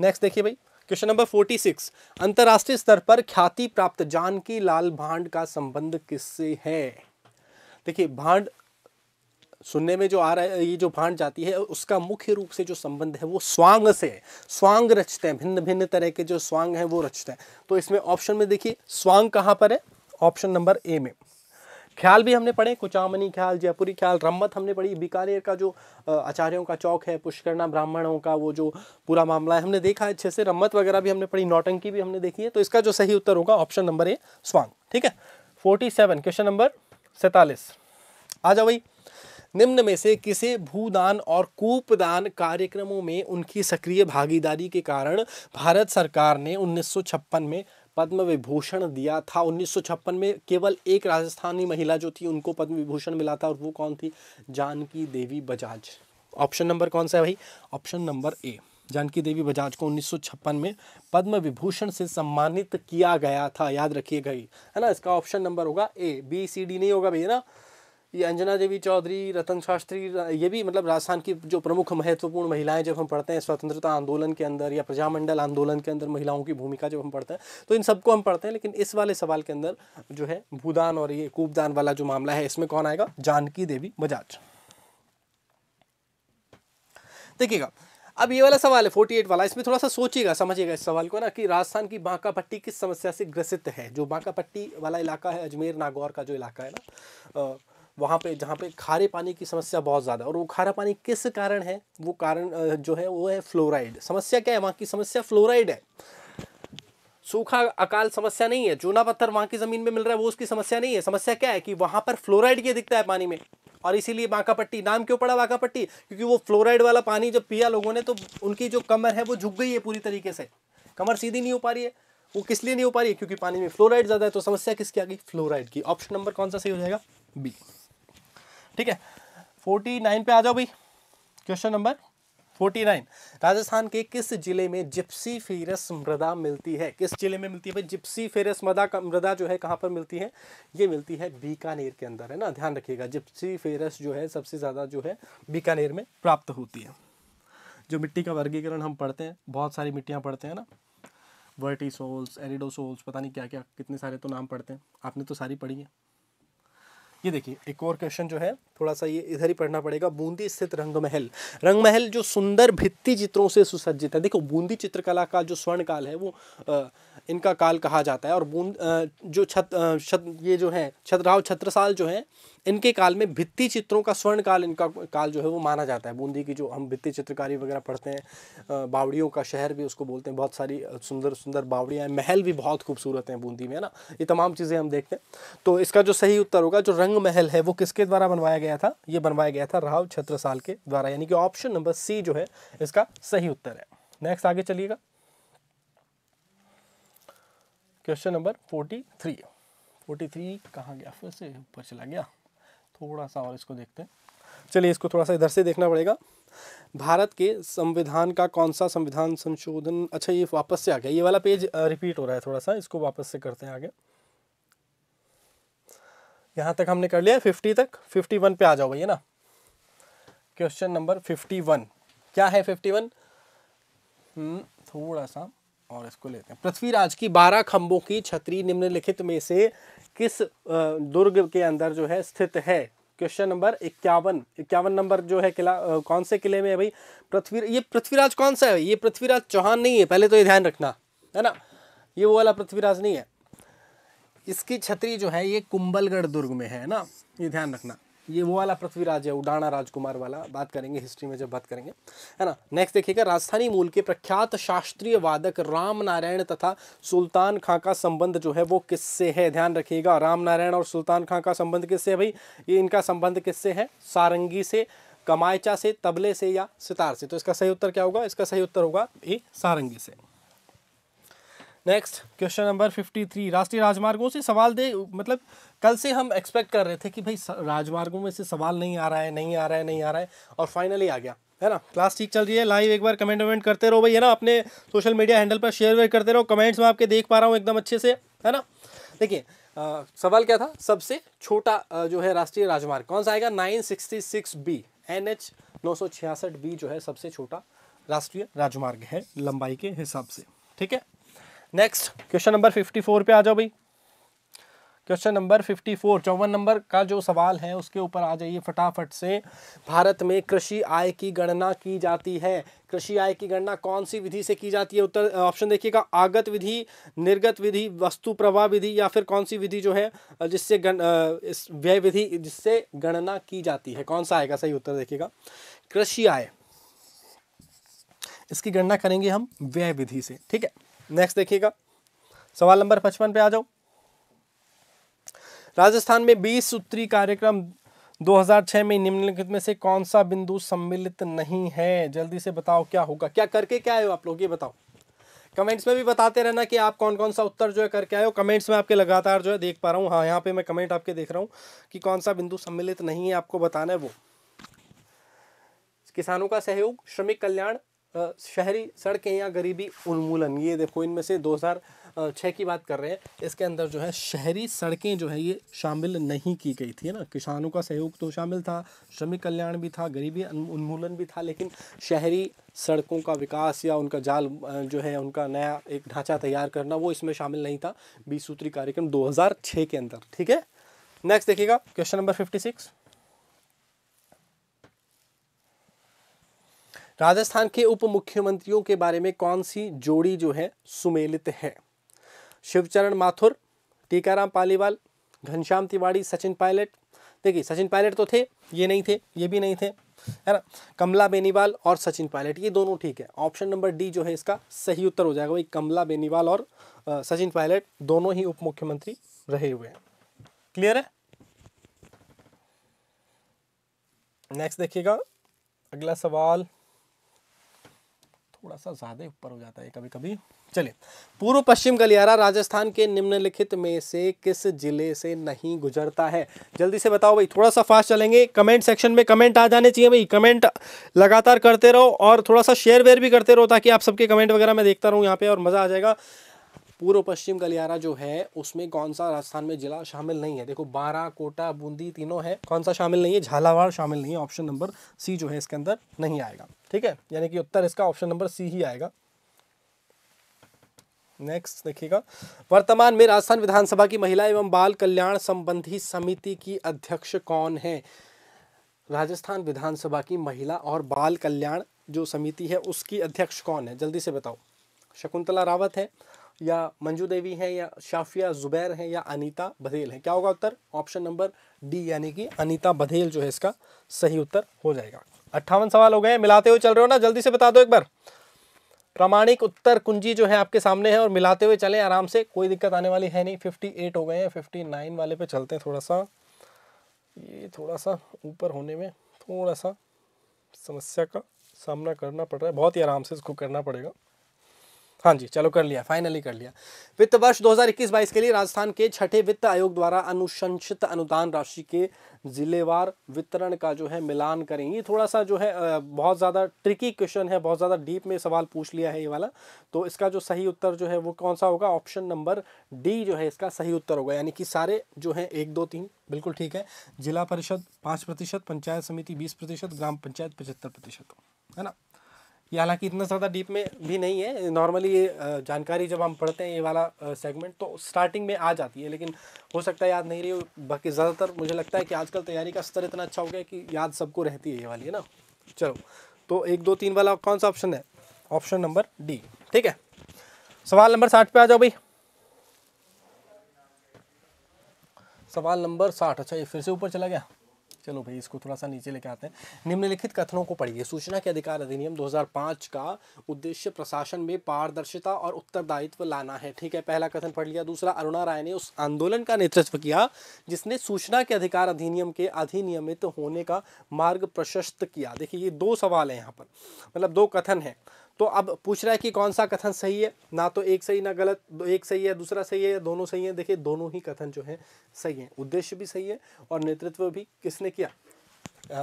नेक्स्ट देखिए भाई क्वेश्चन नंबर फोर्टी सिक्स अंतर्राष्ट्रीय स्तर पर ख्याति प्राप्त जानकी लाल भांड का संबंध किससे है देखिए भांड सुनने में जो आ रहा है ये जो भांड जाती है उसका मुख्य रूप से जो संबंध है वो स्वांग से है स्वांग रचते हैं भिन्न भिन्न तरह के जो स्वांग हैं वो रचते हैं तो इसमें ऑप्शन में देखिए स्वांग कहाँ पर है ऑप्शन नंबर ए में ख्याल भी हमने पढ़े कुचामनी ख्याल जयपुरी ख्याल रम्मत हमने पढ़ी बीकानेर का जो आचार्यों का चौक है पुष्करणा ब्राह्मणों का वो जो पूरा मामला है हमने देखा है अच्छे से रम्मत वगैरह भी हमने पढ़ी नौटंकी भी हमने देखी है तो इसका जो सही उत्तर होगा ऑप्शन नंबर ए स्वांग ठीक है फोर्टी सेवन क्वेश्चन नंबर सैतालीस आ जाओ भाई निम्न में से किसे भूदान और कूपदान कार्यक्रमों में उनकी सक्रिय भागीदारी के कारण भारत सरकार ने उन्नीस में पद्म विभूषण दिया था उन्नीस में केवल एक राजस्थानी महिला जो थी उनको पद्म विभूषण मिला था और वो कौन थी जानकी देवी बजाज ऑप्शन नंबर कौन सा है भाई option number A Janki Devi Bajaj को उन्नीस में पद्म विभूषण से सम्मानित किया गया था याद रखिएगा है ना इसका ऑप्शन नंबर होगा ए बी सी डी नहीं होगा भैया ना ये अंजना देवी चौधरी रतन शास्त्री ये भी मतलब राजस्थान की जो प्रमुख महत्वपूर्ण महिलाएं जब हम पढ़ते हैं स्वतंत्रता आंदोलन के अंदर या प्रजामंडल आंदोलन के अंदर महिलाओं की भूमिका जब हम पढ़ते हैं तो इन सबको हम पढ़ते हैं लेकिन इस वाले सवाल के अंदर जो है भूदान और ये कूपदान वाला जो मामला है इसमें कौन आएगा जानकी देवी बजाज देखिएगा अब ये वाला सवाल है फोर्टी एट वाला इसमें थोड़ा सा सोचिएगा समझिएगा इस सवाल को ना कि राजस्थान की बांका पट्टी किस समस्या से ग्रसित है जो बांका पट्टी वाला इलाका है अजमेर नागौर का जो इलाका है ना वहाँ पे जहाँ पे खारे पानी की समस्या बहुत ज़्यादा और वो खारा पानी किस कारण है वो कारण जो है वो है फ्लोराइड समस्या क्या है वहाँ की समस्या फ्लोराइड है सूखा अकाल समस्या नहीं है चूना पत्थर वहाँ की ज़मीन में मिल रहा है वो उसकी समस्या नहीं है समस्या क्या है कि वहाँ पर फ्लोराइड ये दिखता है पानी में और इसीलिए बांका पट्टी नाम क्यों पड़ा बांका पट्टी क्योंकि वो फ्लोराइड वाला पानी जब पिया लोगों ने तो उनकी जो कमर है वो झुक गई है पूरी तरीके से कमर सीधी नहीं हो पा रही है वो किस लिए नहीं हो पा रही है क्योंकि पानी में फ्लोराइड ज़्यादा है तो समस्या किसकी आ गई फ्लोराइड की ऑप्शन नंबर कौन सा सही हो जाएगा बी ठीक है फोर्टी नाइन पे आ जाओ भाई question number forty nine Rajasthan के किस जिले में जिप्सी फेरस मृदा मिलती है किस जिले में मिलती है भाई जिप्सी फेरस मृदा का मृदा जो है कहाँ पर मिलती है ये मिलती है बीकानेर के अंदर है ना ध्यान रखिएगा जिप्सी फेरस जो है सबसे ज़्यादा जो है बीकानेर में प्राप्त होती है जो मिट्टी का वर्गीकरण हम पढ़ते हैं बहुत सारी मिट्टियाँ पढ़ते हैं ना एरिडो सोल्स पता नहीं क्या क्या कितने सारे तो नाम पढ़ते हैं आपने तो सारी पढ़ी है ये देखिए एक और क्वेश्चन जो है थोड़ा सा ये इधर ही पढ़ना पड़ेगा बूंदी स्थित रंग महल रंग महल जो सुंदर भित्ति चित्रों से सुसज्जित है देखो बूंदी चित्रकला का जो स्वर्ण काल है वो आ, इनका काल कहा जाता है और बूंद जो छत छत ये जो है छतराव छत्रसाल जो है इनके काल में भित्ति चित्रों का स्वर्ण काल इनका काल जो है वो माना जाता है बूंदी की जो हम भित्ति चित्रकारी वगैरह पढ़ते हैं बावड़ियों का शहर भी उसको बोलते हैं बहुत सारी सुंदर सुंदर बावड़ियाँ महल भी बहुत खूबसूरत हैं बूंदी में है ना ये तमाम चीज़ें हम देखते हैं तो इसका जो सही उत्तर होगा जो रंग रंग महल है वो किसके द्वारा बनवाया गया था ये बनवाया गया था राव छत्रसाल के द्वारा यानी कि ऑप्शन नंबर सी जो है इसका सही उत्तर है नेक्स्ट आगे चलिएगा question number forty three forty three कहाँ गया फिर से ऊपर चला गया थोड़ा सा और इसको देखते हैं चलिए इसको थोड़ा सा इधर से देखना पड़ेगा भारत के संविधान का कौन सा संविधान संशोधन अच्छा ये वापस से आ गया ये वाला पेज रिपीट हो रहा है थोड़ा सा इसको वापस से करते हैं आगे यहाँ तक हमने कर लिया फिफ्टी तक फिफ्टी वन पे आ जाओ भैया ना क्वेश्चन नंबर फिफ्टी वन क्या है फिफ्टी हम्म, वन थोड़ा सा और इसको लेते हैं पृथ्वीराज की बारह खम्बों की छतरी निम्नलिखित में से किस दुर्ग के अंदर जो है स्थित है क्वेश्चन नंबर इक्यावन इक्यावन नंबर जो है किला कौन से किले में है भाई पृथ्वी ये पृथ्वीराज कौन सा है ये पृथ्वीराज चौहान नहीं है पहले तो ये ध्यान रखना है ना ये वो वाला पृथ्वीराज नहीं है इसकी छतरी जो है ये कुंबलगढ़ दुर्ग में है ना ये ध्यान रखना ये वो वाला पृथ्वीराज है उडाना राजकुमार वाला बात करेंगे हिस्ट्री में जब बात करेंगे है ना नेक्स्ट देखिएगा राजस्थानी मूल के प्रख्यात शास्त्रीय वादक राम नारायण तथा सुल्तान खां का संबंध जो है वो किससे है ध्यान रखिएगा राम नारायण और सुल्तान खां का संबंध किससे है भाई ये इनका संबंध किससे है सारंगी से कमायचा से तबले से या सितार से तो इसका सही उत्तर क्या होगा इसका सही उत्तर होगा ये सारंगी से next question number fifty three राष्ट्रीय राजमार्गों से सवाल दे मतलब कल से हम एक्सपेक्ट कर रहे थे कि भाई राजमार्गों में से सवाल नहीं आ रहा है नहीं आ रहा है नहीं आ रहा है और फाइनली आ गया है ना क्लास ठीक चल रही है लाइव एक बार कमेंट वमेंट करते रहो भाई है ना अपने सोशल मीडिया हैंडल पर शेयर वेयर करते रहो कमेंट्स में आपके देख पा रहा हूँ एकदम अच्छे से है ना देखिए सवाल क्या था सबसे छोटा जो है राष्ट्रीय राजमार्ग कौन सा आएगा nine sixty six B N H नौ सौ छियासठ बी जो है सबसे छोटा राष्ट्रीय राजमार्ग है लंबाई के हिसाब से ठीक है next question number fifty four पे आ जाओ भाई क्वेश्चन नंबर फिफ्टी फोर चौवन नंबर का जो सवाल है उसके ऊपर आ जाइए फटाफट से भारत में कृषि आय की गणना की जाती है कृषि आय की गणना कौन सी विधि से की जाती है उत्तर ऑप्शन देखिएगा आगत विधि निर्गत विधि वस्तु प्रवाह विधि या फिर कौन सी विधि जो है जिससे गण व्यय विधि जिससे गणना की जाती है कौन सा आएगा सही उत्तर देखिएगा कृषि आय इसकी गणना करेंगे हम व्यय विधि से ठीक है नेक्स्ट देखिएगा सवाल नंबर पचपन पे आ जाओ राजस्थान में बीस सूत्री कार्यक्रम 2006 में निम्नलिखित में से कौन सा बिंदु सम्मिलित नहीं है जल्दी से बताओ क्या होगा क्या करके क्या आए हो आप लोग ये बताओ कमेंट्स में भी बताते रहना कि आप कौन कौन सा उत्तर जो है करके आए हो कमेंट्स में आपके लगातार जो है देख पा रहा हूँ हाँ यहाँ पे मैं कमेंट आपके देख रहा हूँ कि कौन सा बिंदु सम्मिलित नहीं है आपको बताना है वो किसानों का सहयोग श्रमिक कल्याण शहरी सड़कें या गरीबी उन्मूलन ये देखो इनमें से 2006 की बात कर रहे हैं इसके अंदर जो है शहरी सड़कें जो है ये शामिल नहीं की गई थी ना किसानों का सहयोग तो शामिल था श्रमिक कल्याण भी था गरीबी उन्मूलन भी था लेकिन शहरी सड़कों का विकास या उनका जाल जो है उनका नया एक ढांचा तैयार करना वो इसमें शामिल नहीं था बीस सूत्री कार्यक्रम दो के अंदर ठीक है नेक्स्ट देखिएगा क्वेश्चन नंबर फिफ्टी राजस्थान के उप मुख्यमंत्रियों के बारे में कौन सी जोड़ी जो है सुमेलित है शिवचरण माथुर टीकाराम पालीवाल घनश्याम तिवाड़ी सचिन पायलट देखिए सचिन पायलट तो थे ये नहीं थे ये भी नहीं थे है ना कमला बेनीवाल और सचिन पायलट ये दोनों ठीक है ऑप्शन नंबर डी जो है इसका सही उत्तर हो जाएगा भाई कमला बेनीवाल और आ, सचिन पायलट दोनों ही उप मुख्यमंत्री रहे हुए हैं क्लियर है नेक्स्ट देखिएगा अगला सवाल थोड़ा सा ज़्यादा ऊपर हो जाता है कभी कभी चलिए पूर्व पश्चिम गलियारा राजस्थान के निम्नलिखित में से किस जिले से नहीं गुजरता है जल्दी से बताओ भाई थोड़ा सा फास्ट चलेंगे कमेंट सेक्शन में कमेंट आ जाने चाहिए भाई कमेंट लगातार करते रहो और थोड़ा सा शेयर वेयर भी करते रहो ताकि आप सबके कमेंट वगैरह मैं देखता रहूँ यहाँ पे और मज़ा आ जाएगा पूर्व पश्चिम गलियारा जो है उसमें कौन सा राजस्थान में जिला शामिल नहीं है देखो बारा कोटा बूंदी तीनों है कौन सा शामिल नहीं है झालावाड़ शामिल नहीं है ऑप्शन नंबर सी जो है इसके अंदर नहीं आएगा ठीक है यानी कि उत्तर इसका ऑप्शन नंबर सी ही आएगा नेक्स्ट देखिएगा वर्तमान में राजस्थान विधानसभा की महिला एवं बाल कल्याण संबंधी समिति की अध्यक्ष कौन है राजस्थान विधानसभा की महिला और बाल कल्याण जो समिति है उसकी अध्यक्ष कौन है जल्दी से बताओ शकुंतला रावत है या मंजू देवी हैं या शाफिया ज़ुबैर हैं या अनीता बधेल हैं क्या होगा उत्तर ऑप्शन नंबर डी यानी कि अनीता बधेल जो है इसका सही उत्तर हो जाएगा अट्ठावन सवाल हो गए मिलाते हुए चल रहे हो ना जल्दी से बता दो एक बार प्रामाणिक उत्तर कुंजी जो है आपके सामने है और मिलाते हुए चलें आराम से कोई दिक्कत आने वाली है नहीं फिफ्टी एट हो गए हैं फिफ्टी नाइन वाले पे चलते हैं थोड़ा सा ये थोड़ा सा ऊपर होने में थोड़ा सा समस्या का सामना करना पड़ रहा है बहुत ही आराम से इसको करना पड़ेगा हाँ जी चलो कर लिया फाइनली कर लिया वित्त वर्ष 2021-22 के लिए राजस्थान के छठे वित्त आयोग द्वारा अनुशंसित अनुदान राशि के जिलेवार वितरण का जो है मिलान करें ये थोड़ा सा जो है बहुत ज़्यादा ट्रिकी क्वेश्चन है बहुत ज़्यादा डीप में सवाल पूछ लिया है ये वाला तो इसका जो सही उत्तर जो है वो कौन सा होगा ऑप्शन नंबर डी जो है इसका सही उत्तर होगा यानी कि सारे जो है एक दो तीन बिल्कुल ठीक है जिला परिषद पाँच प्रतिशत पंचायत समिति बीस प्रतिशत ग्राम पंचायत पचहत्तर प्रतिशत है ना ये हालांकि इतना ज़्यादा डीप में भी नहीं है नॉर्मली ये जानकारी जब हम पढ़ते हैं ये वाला सेगमेंट तो स्टार्टिंग में आ जाती है लेकिन हो सकता है याद नहीं रही बाकी ज़्यादातर मुझे लगता है कि आजकल तैयारी का स्तर इतना अच्छा हो गया कि याद सबको रहती है ये वाली है ना चलो तो एक दो तीन वाला कौन सा ऑप्शन है ऑप्शन नंबर डी ठीक है सवाल नंबर साठ पे आ जाओ भाई सवाल नंबर साठ अच्छा ये फिर से ऊपर चला गया चलो भाई इसको थोड़ा सा नीचे लेके आते हैं निम्नलिखित कथनों को पढ़िए सूचना के अधिकार अधिनियम 2005 का उद्देश्य प्रशासन में पारदर्शिता और उत्तरदायित्व लाना है ठीक है पहला कथन पढ़ लिया दूसरा अरुणा राय ने उस आंदोलन का नेतृत्व किया जिसने सूचना के अधिकार अधिनियम के अधिनियमित होने का मार्ग प्रशस्त किया देखिए ये दो सवाल है यहाँ पर मतलब दो कथन है तो अब पूछ रहा है कि कौन सा कथन सही है ना तो एक सही ना गलत एक सही है दूसरा सही है दोनों सही है देखिए दोनों ही कथन जो है सही है उद्देश्य भी सही है और नेतृत्व भी किसने किया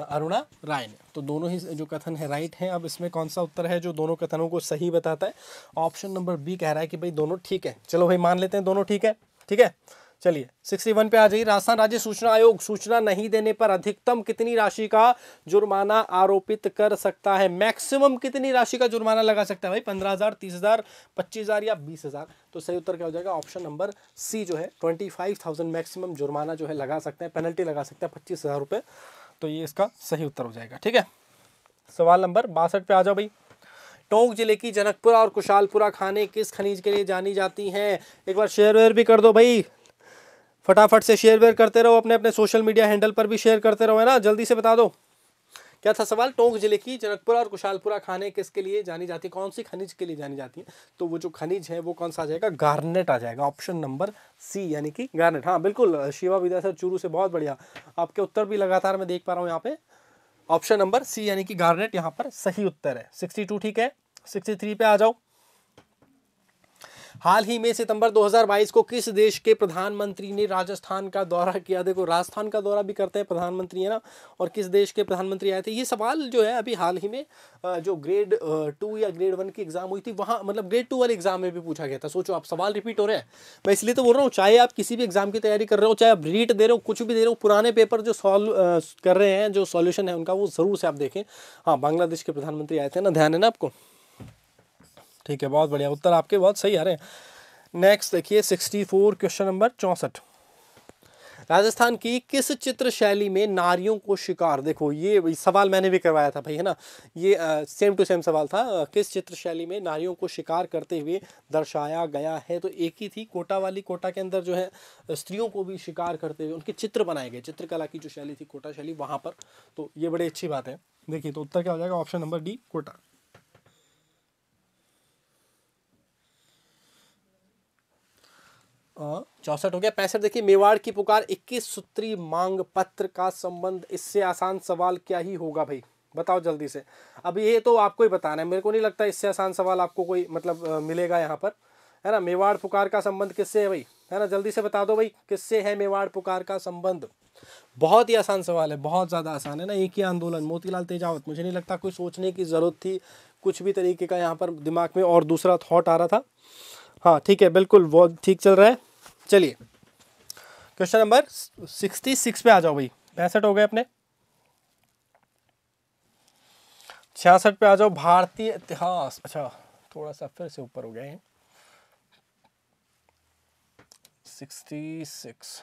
अरुणा राय ने तो दोनों ही जो कथन है राइट हैं अब इसमें कौन सा उत्तर है जो दोनों कथनों को सही बताता है ऑप्शन नंबर बी कह रहा है कि भाई दोनों ठीक है चलो भाई मान लेते हैं दोनों ठीक है ठीक है चलिए 61 पे आ जाइए राजस्थान राज्य सूचना आयोग सूचना नहीं देने पर अधिकतम कितनी राशि का जुर्माना आरोपित कर सकता है मैक्सिमम कितनी राशि का जुर्माना लगा सकता है भाई पंद्रह हजार तीस हजार पच्चीस हजार या बीस हजार तो सही उत्तर क्या हो जाएगा ऑप्शन नंबर सी जो है ट्वेंटी फाइव थाउजेंड मैक्सिमम जुर्माना जो है लगा सकते हैं पेनल्टी लगा सकते हैं पच्चीस हजार रुपये तो ये इसका सही उत्तर हो जाएगा ठीक है सवाल नंबर बासठ पे आ जाओ भाई टोंक जिले की जनकपुरा और कुशालपुरा खाने किस खनिज के लिए जानी जाती हैं एक बार शेयर वेयर भी कर दो भाई फटाफट से शेयर वेयर करते रहो अपने अपने सोशल मीडिया हैंडल पर भी शेयर करते रहो है ना जल्दी से बता दो क्या था सवाल टोंक जिले की जनकपुरा और कुशालपुरा खाने किसके लिए जानी जाती है कौन सी खनिज के लिए जानी जाती है तो वो जो खनिज है वो कौन सा आ जाएगा गार्नेट आ जाएगा ऑप्शन नंबर सी यानी कि गार्नेट हाँ बिल्कुल शिवा सर चूरू से बहुत बढ़िया आपके उत्तर भी लगातार मैं देख पा रहा हूँ यहाँ पे ऑप्शन नंबर सी यानी कि गार्नेट यहाँ पर सही उत्तर है सिक्सटी ठीक है सिक्सटी पे आ जाओ हाल ही में सितंबर 2022 को किस देश के प्रधानमंत्री ने राजस्थान का दौरा किया देखो राजस्थान का दौरा भी करते हैं प्रधानमंत्री है ना और किस देश के प्रधानमंत्री आए थे ये सवाल जो है अभी हाल ही में जो ग्रेड टू या ग्रेड वन की एग्जाम हुई थी वहाँ मतलब ग्रेड टू वाले एग्जाम में भी पूछा गया था सोचो आप सवाल रिपीट हो रहे हैं मैं इसलिए तो बोल रहा हूँ चाहे आप किसी भी एग्जाम की तैयारी कर रहे हो चाहे आप रीट दे रहे हो कुछ भी दे रहे हो पुराने पेपर जो सॉल्व कर रहे हैं जो सॉल्यूशन है उनका वो ज़रूर से आप देखें हाँ बांग्लादेश के प्रधानमंत्री आए थे ना ध्यान है ना आपको ठीक है बहुत बढ़िया उत्तर आपके बहुत सही आ रहे हैं नेक्स्ट देखिए सिक्सटी फोर क्वेश्चन नंबर चौंसठ राजस्थान की किस चित्र शैली में नारियों को शिकार देखो ये सवाल मैंने भी करवाया था भाई है ना ये आ, सेम टू सेम सवाल था आ, किस चित्र शैली में नारियों को शिकार करते हुए दर्शाया गया है तो एक ही थी कोटा वाली कोटा के अंदर जो है स्त्रियों को भी शिकार करते हुए उनके चित्र बनाए गए चित्रकला की जो शैली थी कोटा शैली वहाँ पर तो ये बड़ी अच्छी बात है देखिए तो उत्तर क्या हो जाएगा ऑप्शन नंबर डी कोटा चौसठ हो गया पैंसठ देखिए मेवाड़ की पुकार इक्कीस सूत्री मांग पत्र का संबंध इससे आसान सवाल क्या ही होगा भाई बताओ जल्दी से अब ये तो आपको ही बताना है मेरे को नहीं लगता इससे आसान सवाल आपको कोई मतलब मिलेगा यहाँ पर है ना मेवाड़ पुकार का संबंध किससे है भाई है ना जल्दी से बता दो भाई किससे है मेवाड़ पुकार का संबंध बहुत ही आसान सवाल है बहुत ज़्यादा आसान है ना एक ही आंदोलन मोतीलाल तेजावत मुझे नहीं लगता कोई सोचने की ज़रूरत थी कुछ भी तरीके का यहाँ पर दिमाग में और दूसरा थॉट आ रहा था हाँ ठीक है बिल्कुल वो ठीक चल रहा है चलिए क्वेश्चन नंबर सिक्सटी सिक्स पे आ जाओ भाई पैंसठ हो गए अपने छियासठ पे आ जाओ भारतीय इतिहास अच्छा थोड़ा सा फिर से ऊपर हो गए हैं सिक्सटी सिक्स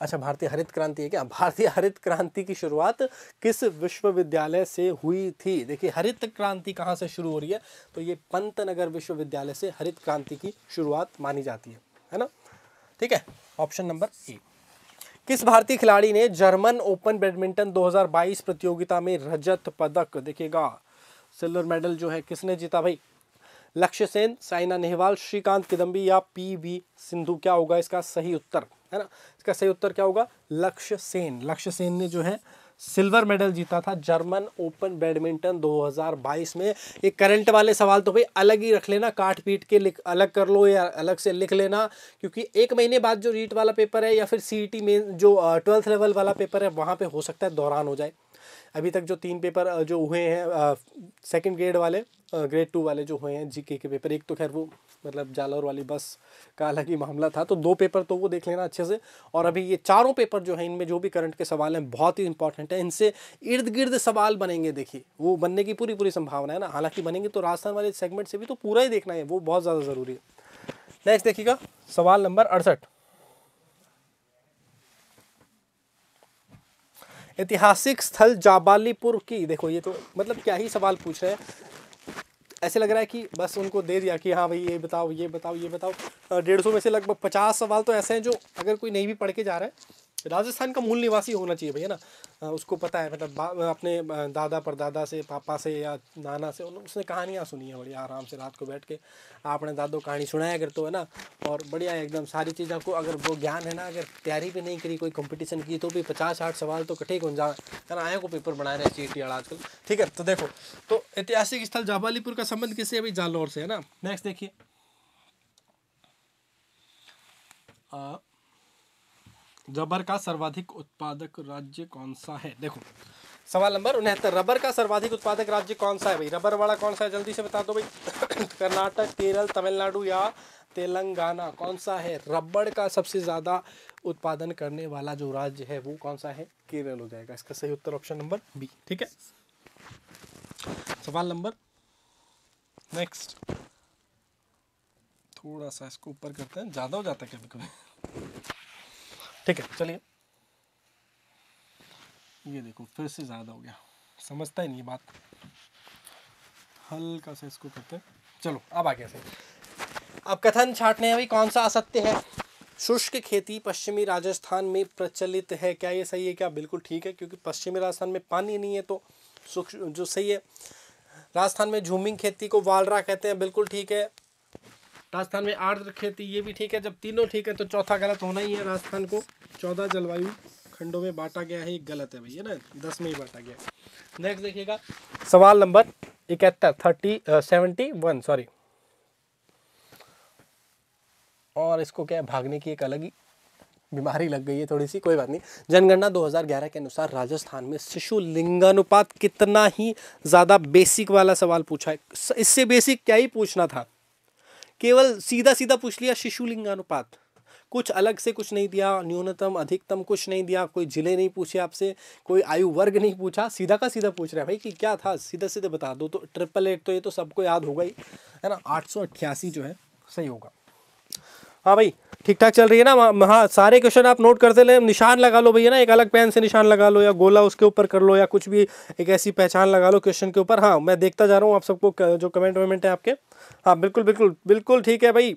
अच्छा भारतीय हरित क्रांति है क्या [laughs] भारतीय हरित क्रांति की शुरुआत किस विश्वविद्यालय से हुई थी देखिए हरित क्रांति कहाँ से शुरू हो रही है तो ये पंत नगर विश्वविद्यालय से हरित क्रांति की शुरुआत मानी जाती है है ना ठीक है ऑप्शन नंबर ए किस भारतीय खिलाड़ी ने जर्मन ओपन बैडमिंटन 2022 प्रतियोगिता में रजत पदक देखिएगा सिल्वर मेडल जो है किसने जीता भाई लक्ष्य सेन साइना नेहवाल श्रीकांत किदम्बी या पी वी सिंधु क्या होगा इसका सही उत्तर है ना इसका सही उत्तर क्या होगा लक्ष्य सेन लक्ष्य सेन ने जो है सिल्वर मेडल जीता था जर्मन ओपन बैडमिंटन 2022 में ये करंट वाले सवाल तो भाई अलग ही रख लेना काट पीट के लिख अलग कर लो या अलग से लिख लेना क्योंकि एक महीने बाद जो रीट वाला पेपर है या फिर सी में e जो ट्वेल्थ लेवल वाला पेपर है वहाँ पे हो सकता है दौरान हो जाए अभी तक जो तीन पेपर जो हुए हैं सेकंड ग्रेड वाले ग्रेड टू वाले जो हुए हैं जीके के पेपर एक तो खैर वो मतलब जालौर वाली बस का अलग ही मामला था तो दो पेपर तो वो देख लेना अच्छे से और अभी ये चारों पेपर जो है इनमें जो भी करंट के सवाल हैं बहुत ही इंपॉर्टेंट है इनसे इर्द गिर्द सवाल बनेंगे देखिए वो बनने की पूरी पूरी संभावना है ना हालांकि बनेंगे तो राजस्थान वाले सेगमेंट से भी तो पूरा ही देखना है वो बहुत ज़्यादा ज़रूरी है नेक्स्ट देखिएगा सवाल नंबर अड़सठ ऐतिहासिक स्थल जाबालीपुर की देखो ये तो मतलब क्या ही सवाल पूछ रहे हैं ऐसे लग रहा है कि बस उनको दे दिया कि हाँ भाई ये बताओ ये बताओ ये बताओ डेढ़ सौ में से लगभग पचास सवाल तो ऐसे हैं जो अगर कोई नहीं भी पढ़ के जा रहा है राजस्थान का मूल निवासी होना चाहिए भैया ना उसको पता है मतलब अपने दादा परदादा से पापा से या नाना से उसने कहानियाँ सुनी है बढ़िया आराम से रात को बैठ के आपने दादो कहानी सुनाया अगर तो है ना और बढ़िया एकदम सारी चीज़ आपको अगर वो ज्ञान है ना अगर तैयारी भी नहीं करी कोई कंपटीशन की तो भी पचास साठ सवाल तो कठे कौन जा है ना आया को पेपर बनाए रहे सी आजकल ठीक है तो देखो तो ऐतिहासिक स्थल जाबालीपुर का संबंध किससे अभी जालौर से है ना नेक्स्ट देखिए रबर का सर्वाधिक उत्पादक राज्य कौन सा है देखो सवाल नंबर उनहत्तर रबर का सर्वाधिक उत्पादक राज्य कौन सा है भाई रबर वाला कौन सा है जल्दी से बता दो भाई [coughs] कर्नाटक केरल तमिलनाडु या तेलंगाना कौन सा है रबड़ का सबसे ज़्यादा उत्पादन करने वाला जो राज्य है वो कौन सा है केरल हो जाएगा इसका सही उत्तर ऑप्शन नंबर बी ठीक है सवाल नंबर नेक्स्ट थोड़ा सा इसको ऊपर करते हैं ज़्यादा हो जाता है कभी कभी ठीक है चलिए ये देखो फिर से ज़्यादा हो गया समझता ही नहीं बात हल्का सा इसको करते चलो अब आगे से अब कथन छाटने अभी कौन सा असत्य है शुष्क खेती पश्चिमी राजस्थान में प्रचलित है क्या ये सही है क्या बिल्कुल ठीक है क्योंकि पश्चिमी राजस्थान में पानी नहीं है तो जो सही है राजस्थान में झूमिंग खेती को वालरा कहते हैं बिल्कुल ठीक है राजस्थान में आर्द्र खेती ये भी ठीक है जब तीनों ठीक है तो चौथा गलत होना ही है राजस्थान को चौदह जलवायु खंडों में बांटा गया है गलत है भैया ना दस में ही बांटा गया नेक्स्ट देखिएगा सवाल नंबर इकहत्तर थर्टी सेवेंटी वन सॉरी और इसको क्या है भागने की एक अलग ही बीमारी लग गई है थोड़ी सी कोई बात नहीं जनगणना 2011 के अनुसार राजस्थान में शिशु लिंगानुपात कितना ही ज़्यादा बेसिक वाला सवाल पूछा है इससे बेसिक क्या ही पूछना था केवल सीधा सीधा पूछ लिया शिशु लिंगानुपात कुछ अलग से कुछ नहीं दिया न्यूनतम अधिकतम कुछ नहीं दिया कोई जिले नहीं पूछे आपसे कोई आयु वर्ग नहीं पूछा सीधा का सीधा पूछ रहे हैं भाई कि क्या था सीधा सीधे बता दो तो ट्रिपल एट तो ये तो सबको याद होगा ही है ना आठ जो है सही होगा हाँ भाई ठीक ठाक चल रही है ना हाँ सारे क्वेश्चन आप नोट करते रहे निशान लगा लो भैया ना एक अलग पेन से निशान लगा लो या गोला उसके ऊपर कर लो या कुछ भी एक ऐसी पहचान लगा लो क्वेश्चन के ऊपर हाँ मैं देखता जा रहा हूँ आप सबको जो कमेंट वमेंट है आपके हाँ बिल्कुल बिल्कुल बिल्कुल ठीक है भाई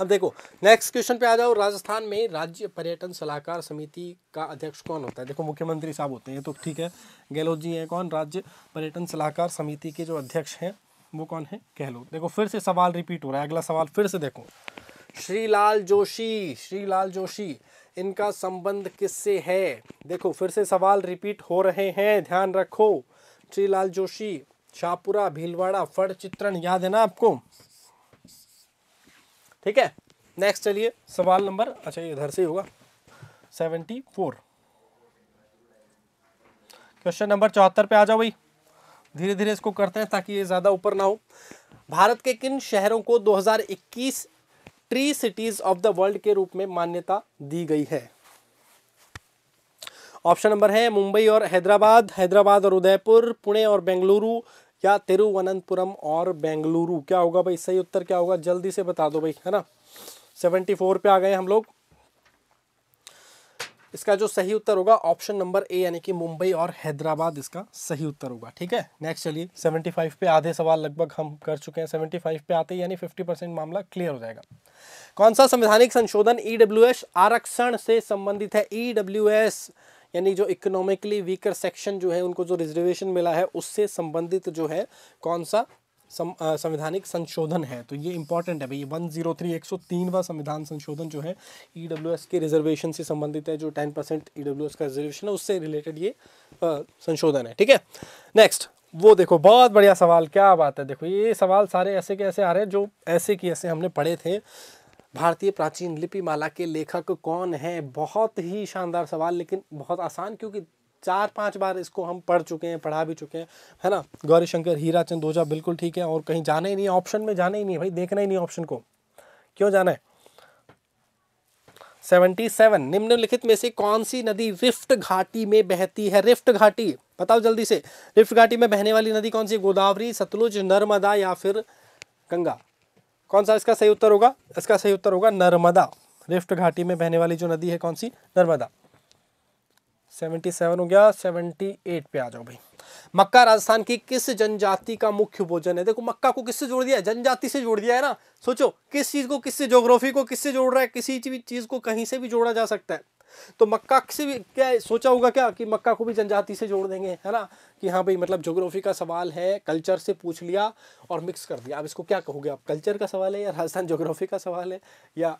अब देखो नेक्स्ट क्वेश्चन पे आ जाओ राजस्थान में राज्य पर्यटन सलाहकार समिति का अध्यक्ष कौन होता है देखो मुख्यमंत्री साहब होते हैं तो ठीक है गहलोत जी हैं कौन राज्य पर्यटन सलाहकार समिति के जो अध्यक्ष हैं वो कौन है गहलोत देखो फिर से सवाल रिपीट हो रहा है अगला सवाल फिर से देखो श्रीलाल जोशी श्रीलाल जोशी इनका संबंध किससे है देखो फिर से सवाल रिपीट हो रहे हैं ध्यान रखो श्रीलाल जोशी शाहपुरा भीलवाड़ा फड़ चित्रण याद है ना आपको ठीक है नेक्स्ट चलिए सवाल नंबर अच्छा ये इधर से होगा सेवेंटी फोर क्वेश्चन नंबर चौहत्तर पे आ जाओ भाई धीरे धीरे इसको करते हैं ताकि ये ज़्यादा ऊपर ना हो भारत के किन शहरों को 2021 tree cities of the world के रूप में मान्यता दी गई है ऑप्शन नंबर है मुंबई और हैदराबाद हैदराबाद और उदयपुर पुणे और बेंगलुरु या तिरुवनंतपुरम और बेंगलुरु क्या होगा भाई सही उत्तर क्या होगा जल्दी से बता दो भाई है ना सेवेंटी फोर पे आ गए हम लोग इसका जो सही उत्तर होगा ऑप्शन नंबर ए यानी कि मुंबई और हैदराबाद इसका सही उत्तर होगा ठीक है नेक्स्ट चलिए 75 पे आधे सवाल लगभग हम कर चुके हैं 75 पे आते यानी 50 परसेंट मामला क्लियर हो जाएगा कौन सा संवैधानिक संशोधन ई e आरक्षण से संबंधित है ई e यानी जो इकोनॉमिकली वीकर सेक्शन जो है उनको जो रिजर्वेशन मिला है उससे संबंधित जो है कौन सा सम, संवैधानिक संशोधन है तो ये इंपॉर्टेंट है भैया वन जीरो थ्री एक सौ तीनवा संविधान संशोधन जो है ई डब्ल्यू एस के रिजर्वेशन से संबंधित है जो ten percent E W S का रिजर्वेशन है उससे रिलेटेड ये आ, संशोधन है ठीक है नेक्स्ट वो देखो बहुत बढ़िया सवाल क्या बात है देखो ये सवाल सारे ऐसे के ऐसे आ रहे हैं जो ऐसे के ऐसे हमने पढ़े थे भारतीय प्राचीन लिपिमाला के लेखक कौन है बहुत ही शानदार सवाल लेकिन बहुत आसान क्योंकि चार पांच बार इसको हम पढ़ चुके हैं पढ़ा भी चुके हैं है ना गौरीशंकर हीरा चंदोजा बिल्कुल ठीक है और कहीं जाना ही नहीं ऑप्शन में जाना ही नहीं है भाई देखना ही नहीं ऑप्शन को क्यों जाना है सेवेंटी सेवन निम्नलिखित में से कौन सी नदी रिफ्ट घाटी में बहती है रिफ्ट घाटी बताओ जल्दी से रिफ्ट घाटी में बहने वाली नदी कौन सी गोदावरी सतलुज नर्मदा या फिर गंगा कौन सा इसका सही उत्तर होगा इसका सही उत्तर होगा नर्मदा रिफ्ट घाटी में बहने वाली जो नदी है कौन सी नर्मदा सेवेंटी सेवन हो गया सेवेंटी एट पे आ जाओ भाई मक्का राजस्थान की किस जनजाति का मुख्य भोजन है देखो मक्का को किससे जोड़ दिया है जनजाति से जोड़ दिया है ना सोचो किस चीज़ को किससे ज्योग्राफी को किससे जोड़ रहा है किसी चीज़ को कहीं से भी जोड़ा जा सकता है तो मक्का से भी क्या सोचा होगा क्या कि मक्का को भी जनजाति से जोड़ देंगे है ना कि हाँ भाई मतलब जोग्राफी का सवाल है कल्चर से पूछ लिया और मिक्स कर दिया अब इसको क्या कहोगे आप कल्चर का सवाल है या राजस्थान जोग्राफी का सवाल है या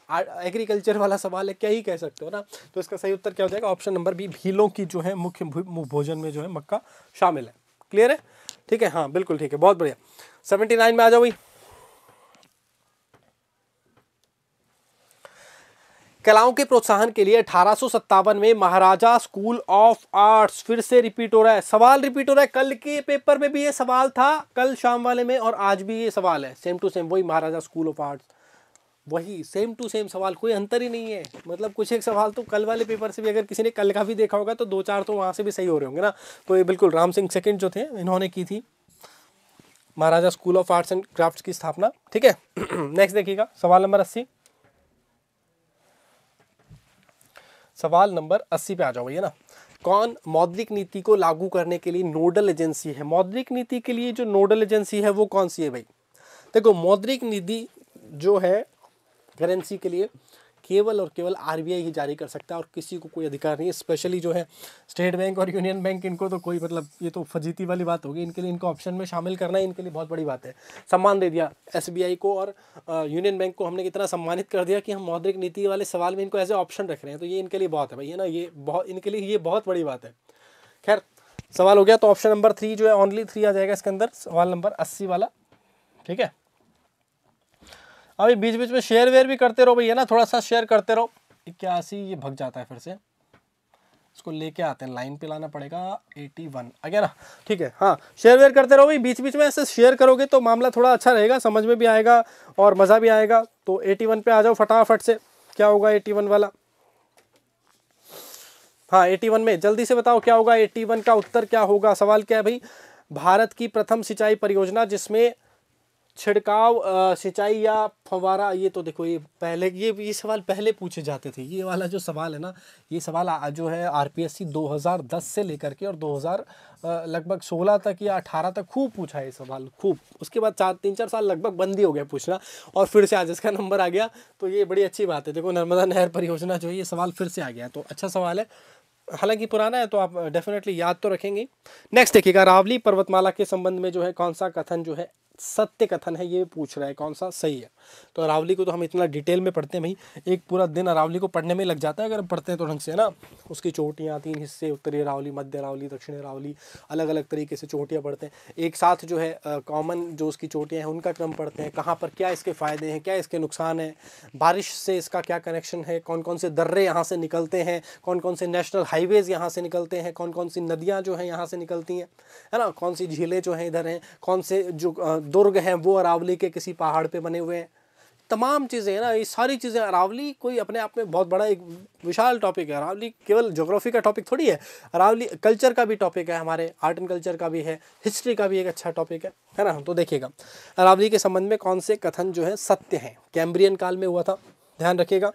एग्रीकल्चर वाला सवाल है क्या ही कह सकते हो ना तो इसका सही उत्तर क्या हो जाएगा ऑप्शन नंबर बी भीलों की जो है मुख्य भोजन में जो है मक्का शामिल है क्लियर है ठीक है हाँ बिल्कुल ठीक है बहुत बढ़िया सेवेंटी नाइन में आ जाओ भाई कलाओं के प्रोत्साहन के लिए अठारह में महाराजा स्कूल ऑफ आर्ट्स फिर से रिपीट हो रहा है सवाल रिपीट हो रहा है कल के पेपर में भी ये सवाल था कल शाम वाले में और आज भी ये सवाल है सेम टू सेम वही महाराजा स्कूल ऑफ आर्ट्स वही सेम टू सेम सवाल कोई अंतर ही नहीं है मतलब कुछ एक सवाल तो कल वाले पेपर से भी अगर किसी ने कल का भी देखा होगा तो दो चार तो वहाँ से भी सही हो रहे होंगे ना तो ये बिल्कुल राम सिंह सेकेंड जो थे इन्होंने की थी Maharaja school of arts and crafts की स्थापना ठीक है नेक्स्ट [clears throat] देखिएगा सवाल नंबर अस्सी सवाल नंबर अस्सी पे आ जाओ भैया ना कौन मौद्रिक नीति को लागू करने के लिए नोडल एजेंसी है मौद्रिक नीति के लिए जो नोडल एजेंसी है वो कौन सी है भाई देखो मौद्रिक नीति जो है करेंसी के लिए केवल और केवल आरबीआई ही जारी कर सकता है और किसी को कोई अधिकार नहीं है स्पेशली जो है स्टेट बैंक और यूनियन बैंक इनको तो कोई मतलब ये तो फजीती वाली बात होगी इनके लिए इनको ऑप्शन में शामिल करना इनके लिए बहुत बड़ी बात है सम्मान दे दिया एस को और यूनियन बैंक को हमने इतना सम्मानित कर दिया कि हम मौद्रिक नीति वाले सवाल में इनको एज ए ऑप्शन रख रहे हैं तो ये इनके लिए बहुत है भैया ना ये बहुत इनके लिए ये बहुत बड़ी बात है खैर सवाल हो गया तो ऑप्शन नंबर थ्री जो है ओनली थ्री आ जाएगा इसके अंदर सवाल नंबर अस्सी वाला ठीक है अभी बीच बीच में शेयर वेयर भी करते रहो भैया ना थोड़ा सा शेयर करते रहो इक्यासी ये भग जाता है फिर से इसको लेके आते हैं लाइन पे लाना पड़ेगा एटी वन ना ठीक है हाँ शेयर वेयर करते रहो भाई बीच बीच में ऐसे शेयर करोगे तो मामला थोड़ा अच्छा रहेगा समझ में भी आएगा और मज़ा भी आएगा तो एटी वन पे आ जाओ फटाफट से क्या होगा एटी वन वाला हाँ एटी वन में जल्दी से बताओ क्या होगा एटी वन का उत्तर क्या होगा सवाल क्या है भाई भारत की प्रथम सिंचाई परियोजना जिसमें छिड़काव सिंचाई या फवारा ये तो देखो ये पहले ये ये सवाल पहले पूछे जाते थे ये वाला जो सवाल है ना ये सवाल आ, जो है आरपीएससी 2010 से लेकर के और 2000 लगभग 16 तक या 18 तक खूब पूछा ये सवाल खूब उसके बाद चार तीन चार साल लगभग बंद ही हो गया पूछना और फिर से आज इसका नंबर आ गया तो ये बड़ी अच्छी बात है देखो नर्मदा नहर परियोजना जो है ये सवाल फिर से आ गया तो अच्छा सवाल है हालांकि पुराना है तो आप डेफिनेटली याद तो रखेंगे नेक्स्ट देखिएगा रावली पर्वतमाला के संबंध में जो है कौन सा कथन जो है सत्य कथन है ये पूछ रहा है कौन सा सही है तो अरावली को तो हम इतना डिटेल में पढ़ते हैं भाई एक पूरा दिन अरावली को पढ़ने में लग जाता है अगर हम पढ़ते हैं तो ढंग से है ना उसकी चोटियाँ तीन हिस्से उत्तरी अरावली मध्य अरावली दक्षिण अरावली अलग अलग तरीके से चोटियाँ पढ़ते हैं एक साथ जो है कॉमन जो उसकी चोटियाँ हैं उनका क्रम पढ़ते हैं कहाँ पर क्या इसके फ़ायदे हैं क्या इसके नुकसान हैं बारिश से इसका क्या कनेक्शन है कौन कौन से दर्रे यहाँ से निकलते हैं कौन कौन से नेशनल हाईवेज़ यहाँ से निकलते हैं कौन कौन सी नदियाँ जो हैं यहाँ से निकलती हैं है ना कौन सी झीलें जो हैं इधर हैं कौन से जो दुर्ग हैं वो अरावली के किसी पहाड़ पे बने हुए हैं तमाम चीज़ें हैं ना ये सारी चीज़ें अरावली कोई अपने आप में बहुत बड़ा एक विशाल टॉपिक है अरावली केवल जोग्राफी का टॉपिक थोड़ी है अरावली कल्चर का भी टॉपिक है हमारे आर्ट एंड कल्चर का भी है हिस्ट्री का भी एक अच्छा टॉपिक है है ना तो देखिएगा अरावली के संबंध में कौन से कथन जो है सत्य हैं कैम्ब्रियन काल में हुआ था ध्यान रखिएगा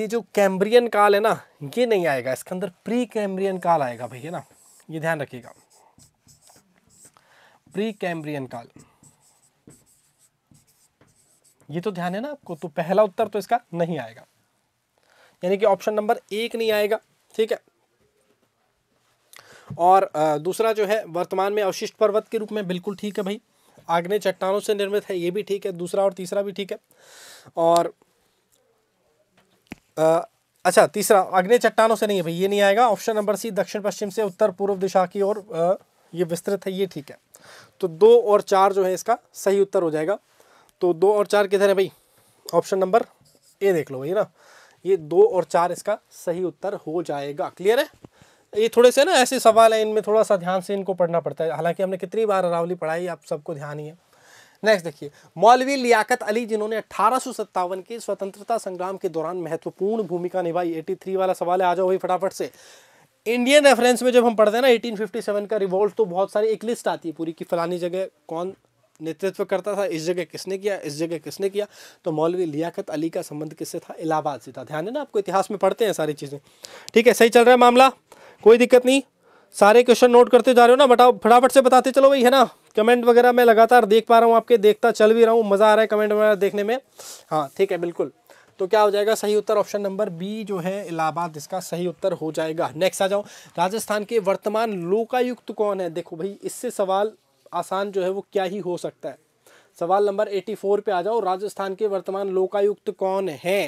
ये जो कैम्ब्रियन काल है ना ये नहीं आएगा इसके अंदर प्री कैम्ब्रियन काल आएगा भैया ना ये ध्यान रखिएगा प्री कैम्ब्रियन काल ये तो ध्यान है ना आपको तो पहला उत्तर तो इसका नहीं आएगा यानी कि ऑप्शन नंबर एक नहीं आएगा ठीक है और दूसरा जो है वर्तमान में अवशिष्ट पर्वत के रूप में बिल्कुल ठीक है भाई आग्ने चट्टानों से निर्मित है ये भी ठीक है दूसरा और तीसरा भी ठीक है और आ, अच्छा तीसरा आग्ने चट्टानों से नहीं है भाई ये नहीं आएगा ऑप्शन नंबर सी दक्षिण पश्चिम से उत्तर पूर्व दिशा की ओर ये विस्तृत है ये ठीक है तो दो और चार जो है इसका सही उत्तर हो जाएगा तो दो और चार किधर है भाई ऑप्शन नंबर ए देख लो भाई ना ये दो और चार इसका सही उत्तर हो जाएगा क्लियर है ये थोड़े से ना ऐसे सवाल है इनमें थोड़ा सा ध्यान से इनको पढ़ना पड़ता है हालांकि हमने कितनी बार अरावली पढ़ाई आप सबको ध्यान ही है नेक्स्ट देखिए मौलवी लियाकत अली जिन्होंने अठारह के स्वतंत्रता संग्राम के दौरान महत्वपूर्ण भूमिका निभाई एटी वाला सवाल है आ जाओ भाई फटाफट से इंडियन रेफरेंस में जब हम पढ़ते हैं ना 1857 का रिवॉल्ट तो बहुत सारी एक लिस्ट आती है पूरी कि फलानी जगह कौन नेतृत्व करता था इस जगह किसने किया इस जगह किसने किया तो मौलवी लियाकत अली का संबंध किससे था इलाहाबाद से था ध्यान है ना आपको इतिहास में पढ़ते हैं सारी चीज़ें ठीक है सही चल रहा है मामला कोई दिक्कत नहीं सारे क्वेश्चन नोट करते जा रहे हो ना बताओ फटाफट से बताते चलो भाई है ना कमेंट वगैरह मैं लगातार देख पा रहा हूँ आपके देखता चल भी रहा हूँ मज़ा आ रहा है कमेंट वगैरह देखने में हाँ ठीक है बिल्कुल तो क्या हो जाएगा सही उत्तर ऑप्शन नंबर बी जो है इलाहाबाद इसका सही उत्तर हो जाएगा नेक्स्ट आ जाओ राजस्थान के वर्तमान लोकायुक्त कौन है देखो भाई इससे सवाल आसान जो है वो क्या ही हो सकता है सवाल नंबर 84 पे आ जाओ राजस्थान के वर्तमान लोकायुक्त कौन है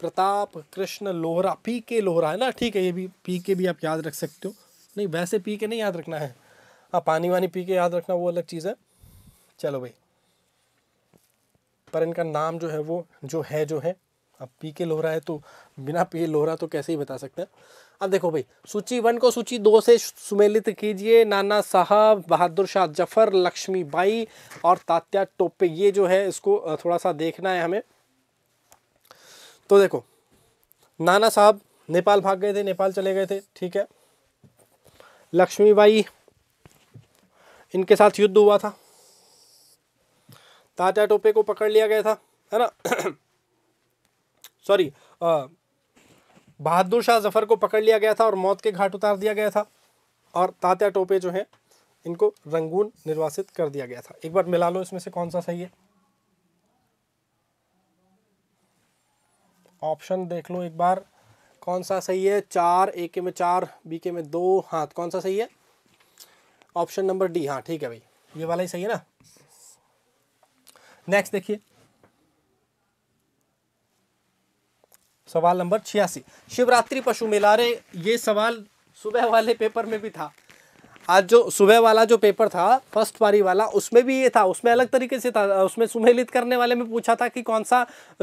प्रताप कृष्ण लोहरा पी के लोहरा है ना ठीक है ये भी पी के भी आप याद रख सकते हो नहीं वैसे पी के नहीं याद रखना है हाँ पानी वानी पी के याद रखना वो अलग चीज़ है चलो भाई पर इनका नाम जो है वो जो है जो है अब पी के लोहरा है तो बिना पी लोहरा तो कैसे ही बता सकते हैं अब देखो भाई सूची वन को सूची दो से सुमेलित कीजिए नाना साहब बहादुर शाह जफर लक्ष्मी बाई और तात्या टोपे ये जो है इसको थोड़ा सा देखना है हमें तो देखो नाना साहब नेपाल भाग गए थे नेपाल चले गए थे ठीक है लक्ष्मी बाई इनके साथ युद्ध हुआ था तात्या टोपे को पकड़ लिया गया था है ना सॉरी [coughs] बहादुर शाह जफर को पकड़ लिया गया था और मौत के घाट उतार दिया गया था और तात्या टोपे जो है इनको रंगून निर्वासित कर दिया गया था एक बार मिला लो इसमें से कौन सा सही है ऑप्शन देख लो एक बार कौन सा सही है चार ए के में चार बी के में दो हाँ तो कौन सा सही है ऑप्शन नंबर डी हाँ ठीक है भाई ये वाला ही सही है ना नेक्स्ट देखिए सवाल नंबर छियासी शिवरात्रि पशु मेला अरे ये सवाल सुबह वाले पेपर में भी था आज जो सुबह वाला जो पेपर था फर्स्ट पारी वाला उसमें भी ये था उसमें अलग तरीके से था उसमें सुमेलित करने वाले में पूछा था कि कौन सा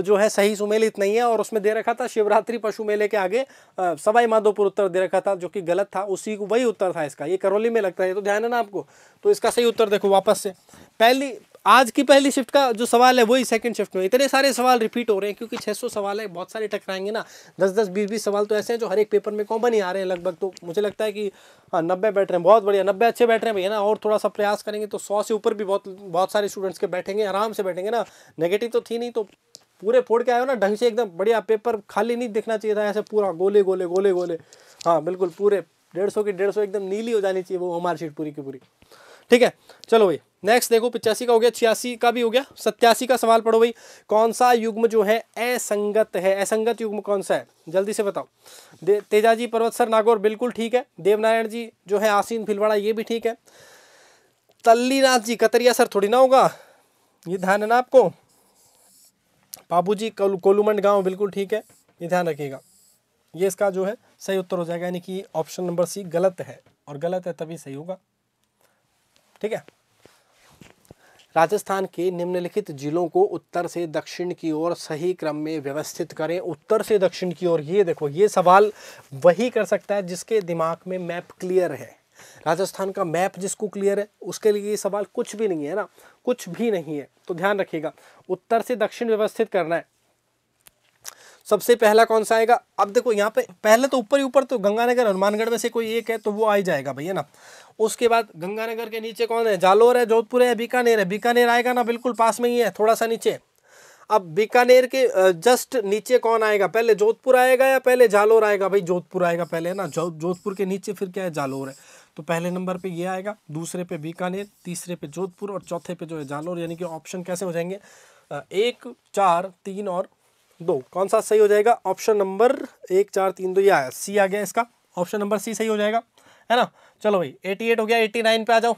जो है सही सुमेलित नहीं है और उसमें दे रखा था शिवरात्रि पशु मेले के आगे सवाई माधोपुर उत्तर दे रखा था जो कि गलत था उसी को वही उत्तर था इसका ये करौली में लगता है तो ध्यान है ना आपको तो इसका सही उत्तर देखो वापस से पहली आज की पहली शिफ्ट का जो सवाल है वही सेकंड शिफ्ट में इतने सारे सवाल रिपीट हो रहे हैं क्योंकि 600 सवाल है बहुत सारे टकराएंगे ना दस दस बीस बीस सवाल तो ऐसे हैं जो हर एक पेपर में कॉमन ही आ रहे हैं लगभग तो मुझे लगता है कि हाँ नब्बे बैठ रहे हैं बहुत बढ़िया नब्बे अच्छे बैठ रहे हैं भैया ना और थोड़ा सा प्रयास करेंगे तो सौ से ऊपर भी बहुत बहुत सारे स्टूडेंट्स के बैठेंगे आराम से बैठेंगे ना नेगेटिव तो थी नहीं तो पूरे फोड़ के आए हो ना ढंग से एकदम बढ़िया पेपर खाली नहीं दिखना चाहिए था ऐसे पूरा गोले गोले गोले गोले हाँ बिल्कुल पूरे डेढ़ सौ की डेढ़ सौ एकदम नीली हो जानी चाहिए वो हमारी शीट पूरी की पूरी ठीक है चलो भैया नेक्स्ट देखो पिचासी का हो गया छियासी का भी हो गया सत्यासी का सवाल पढ़ो भाई कौन सा युग्म जो है असंगत है असंगत युग्म कौन सा है जल्दी से बताओ तेजाजी पर्वत सर नागौर बिल्कुल ठीक है देवनारायण जी जो है आसीन भिलवाड़ा ये भी ठीक है तल्लीनाथ जी कतरिया सर थोड़ी ना होगा ये ध्यान है ना आपको बाबू जी कोलूमंड गाँव बिल्कुल ठीक है ये ध्यान रखिएगा ये इसका जो है सही उत्तर हो जाएगा यानी कि ऑप्शन नंबर सी गलत है और गलत है तभी सही होगा ठीक है राजस्थान के निम्नलिखित जिलों को उत्तर से दक्षिण की ओर सही क्रम में व्यवस्थित करें उत्तर से दक्षिण की ओर ये देखो ये सवाल वही कर सकता है जिसके दिमाग में मैप क्लियर है राजस्थान का मैप जिसको क्लियर है उसके लिए ये सवाल कुछ भी नहीं है ना कुछ भी नहीं है तो ध्यान रखिएगा उत्तर से दक्षिण व्यवस्थित करना है सबसे पहला कौन सा आएगा अब देखो यहाँ पे पहले तो ऊपर ही ऊपर तो गंगानगर हनुमानगढ़ में से कोई एक है तो वो आ ही जाएगा भैया ना उसके बाद गंगानगर के नीचे कौन है जालोर है जोधपुर है बीकानेर है बीकानेर आएगा ना बिल्कुल पास में ही है थोड़ा सा नीचे अब बीकानेर के जस्ट नीचे कौन आएगा पहले जोधपुर आएगा या पहले जालोर आएगा भाई जोधपुर आएगा पहले ना जोधपुर के नीचे फिर क्या है जालोर है तो पहले नंबर पे ये आएगा दूसरे पे बीकानेर तीसरे पे जोधपुर और चौथे पे जो है जालोर यानी कि ऑप्शन कैसे हो जाएंगे एक चार तीन और दो कौन सा सही हो जाएगा ऑप्शन नंबर एक चार तीन दो ये आया सी आ गया इसका ऑप्शन नंबर सी सही हो जाएगा है ना चलो भाई एटी एट हो गया एटी नाइन पे आ जाओ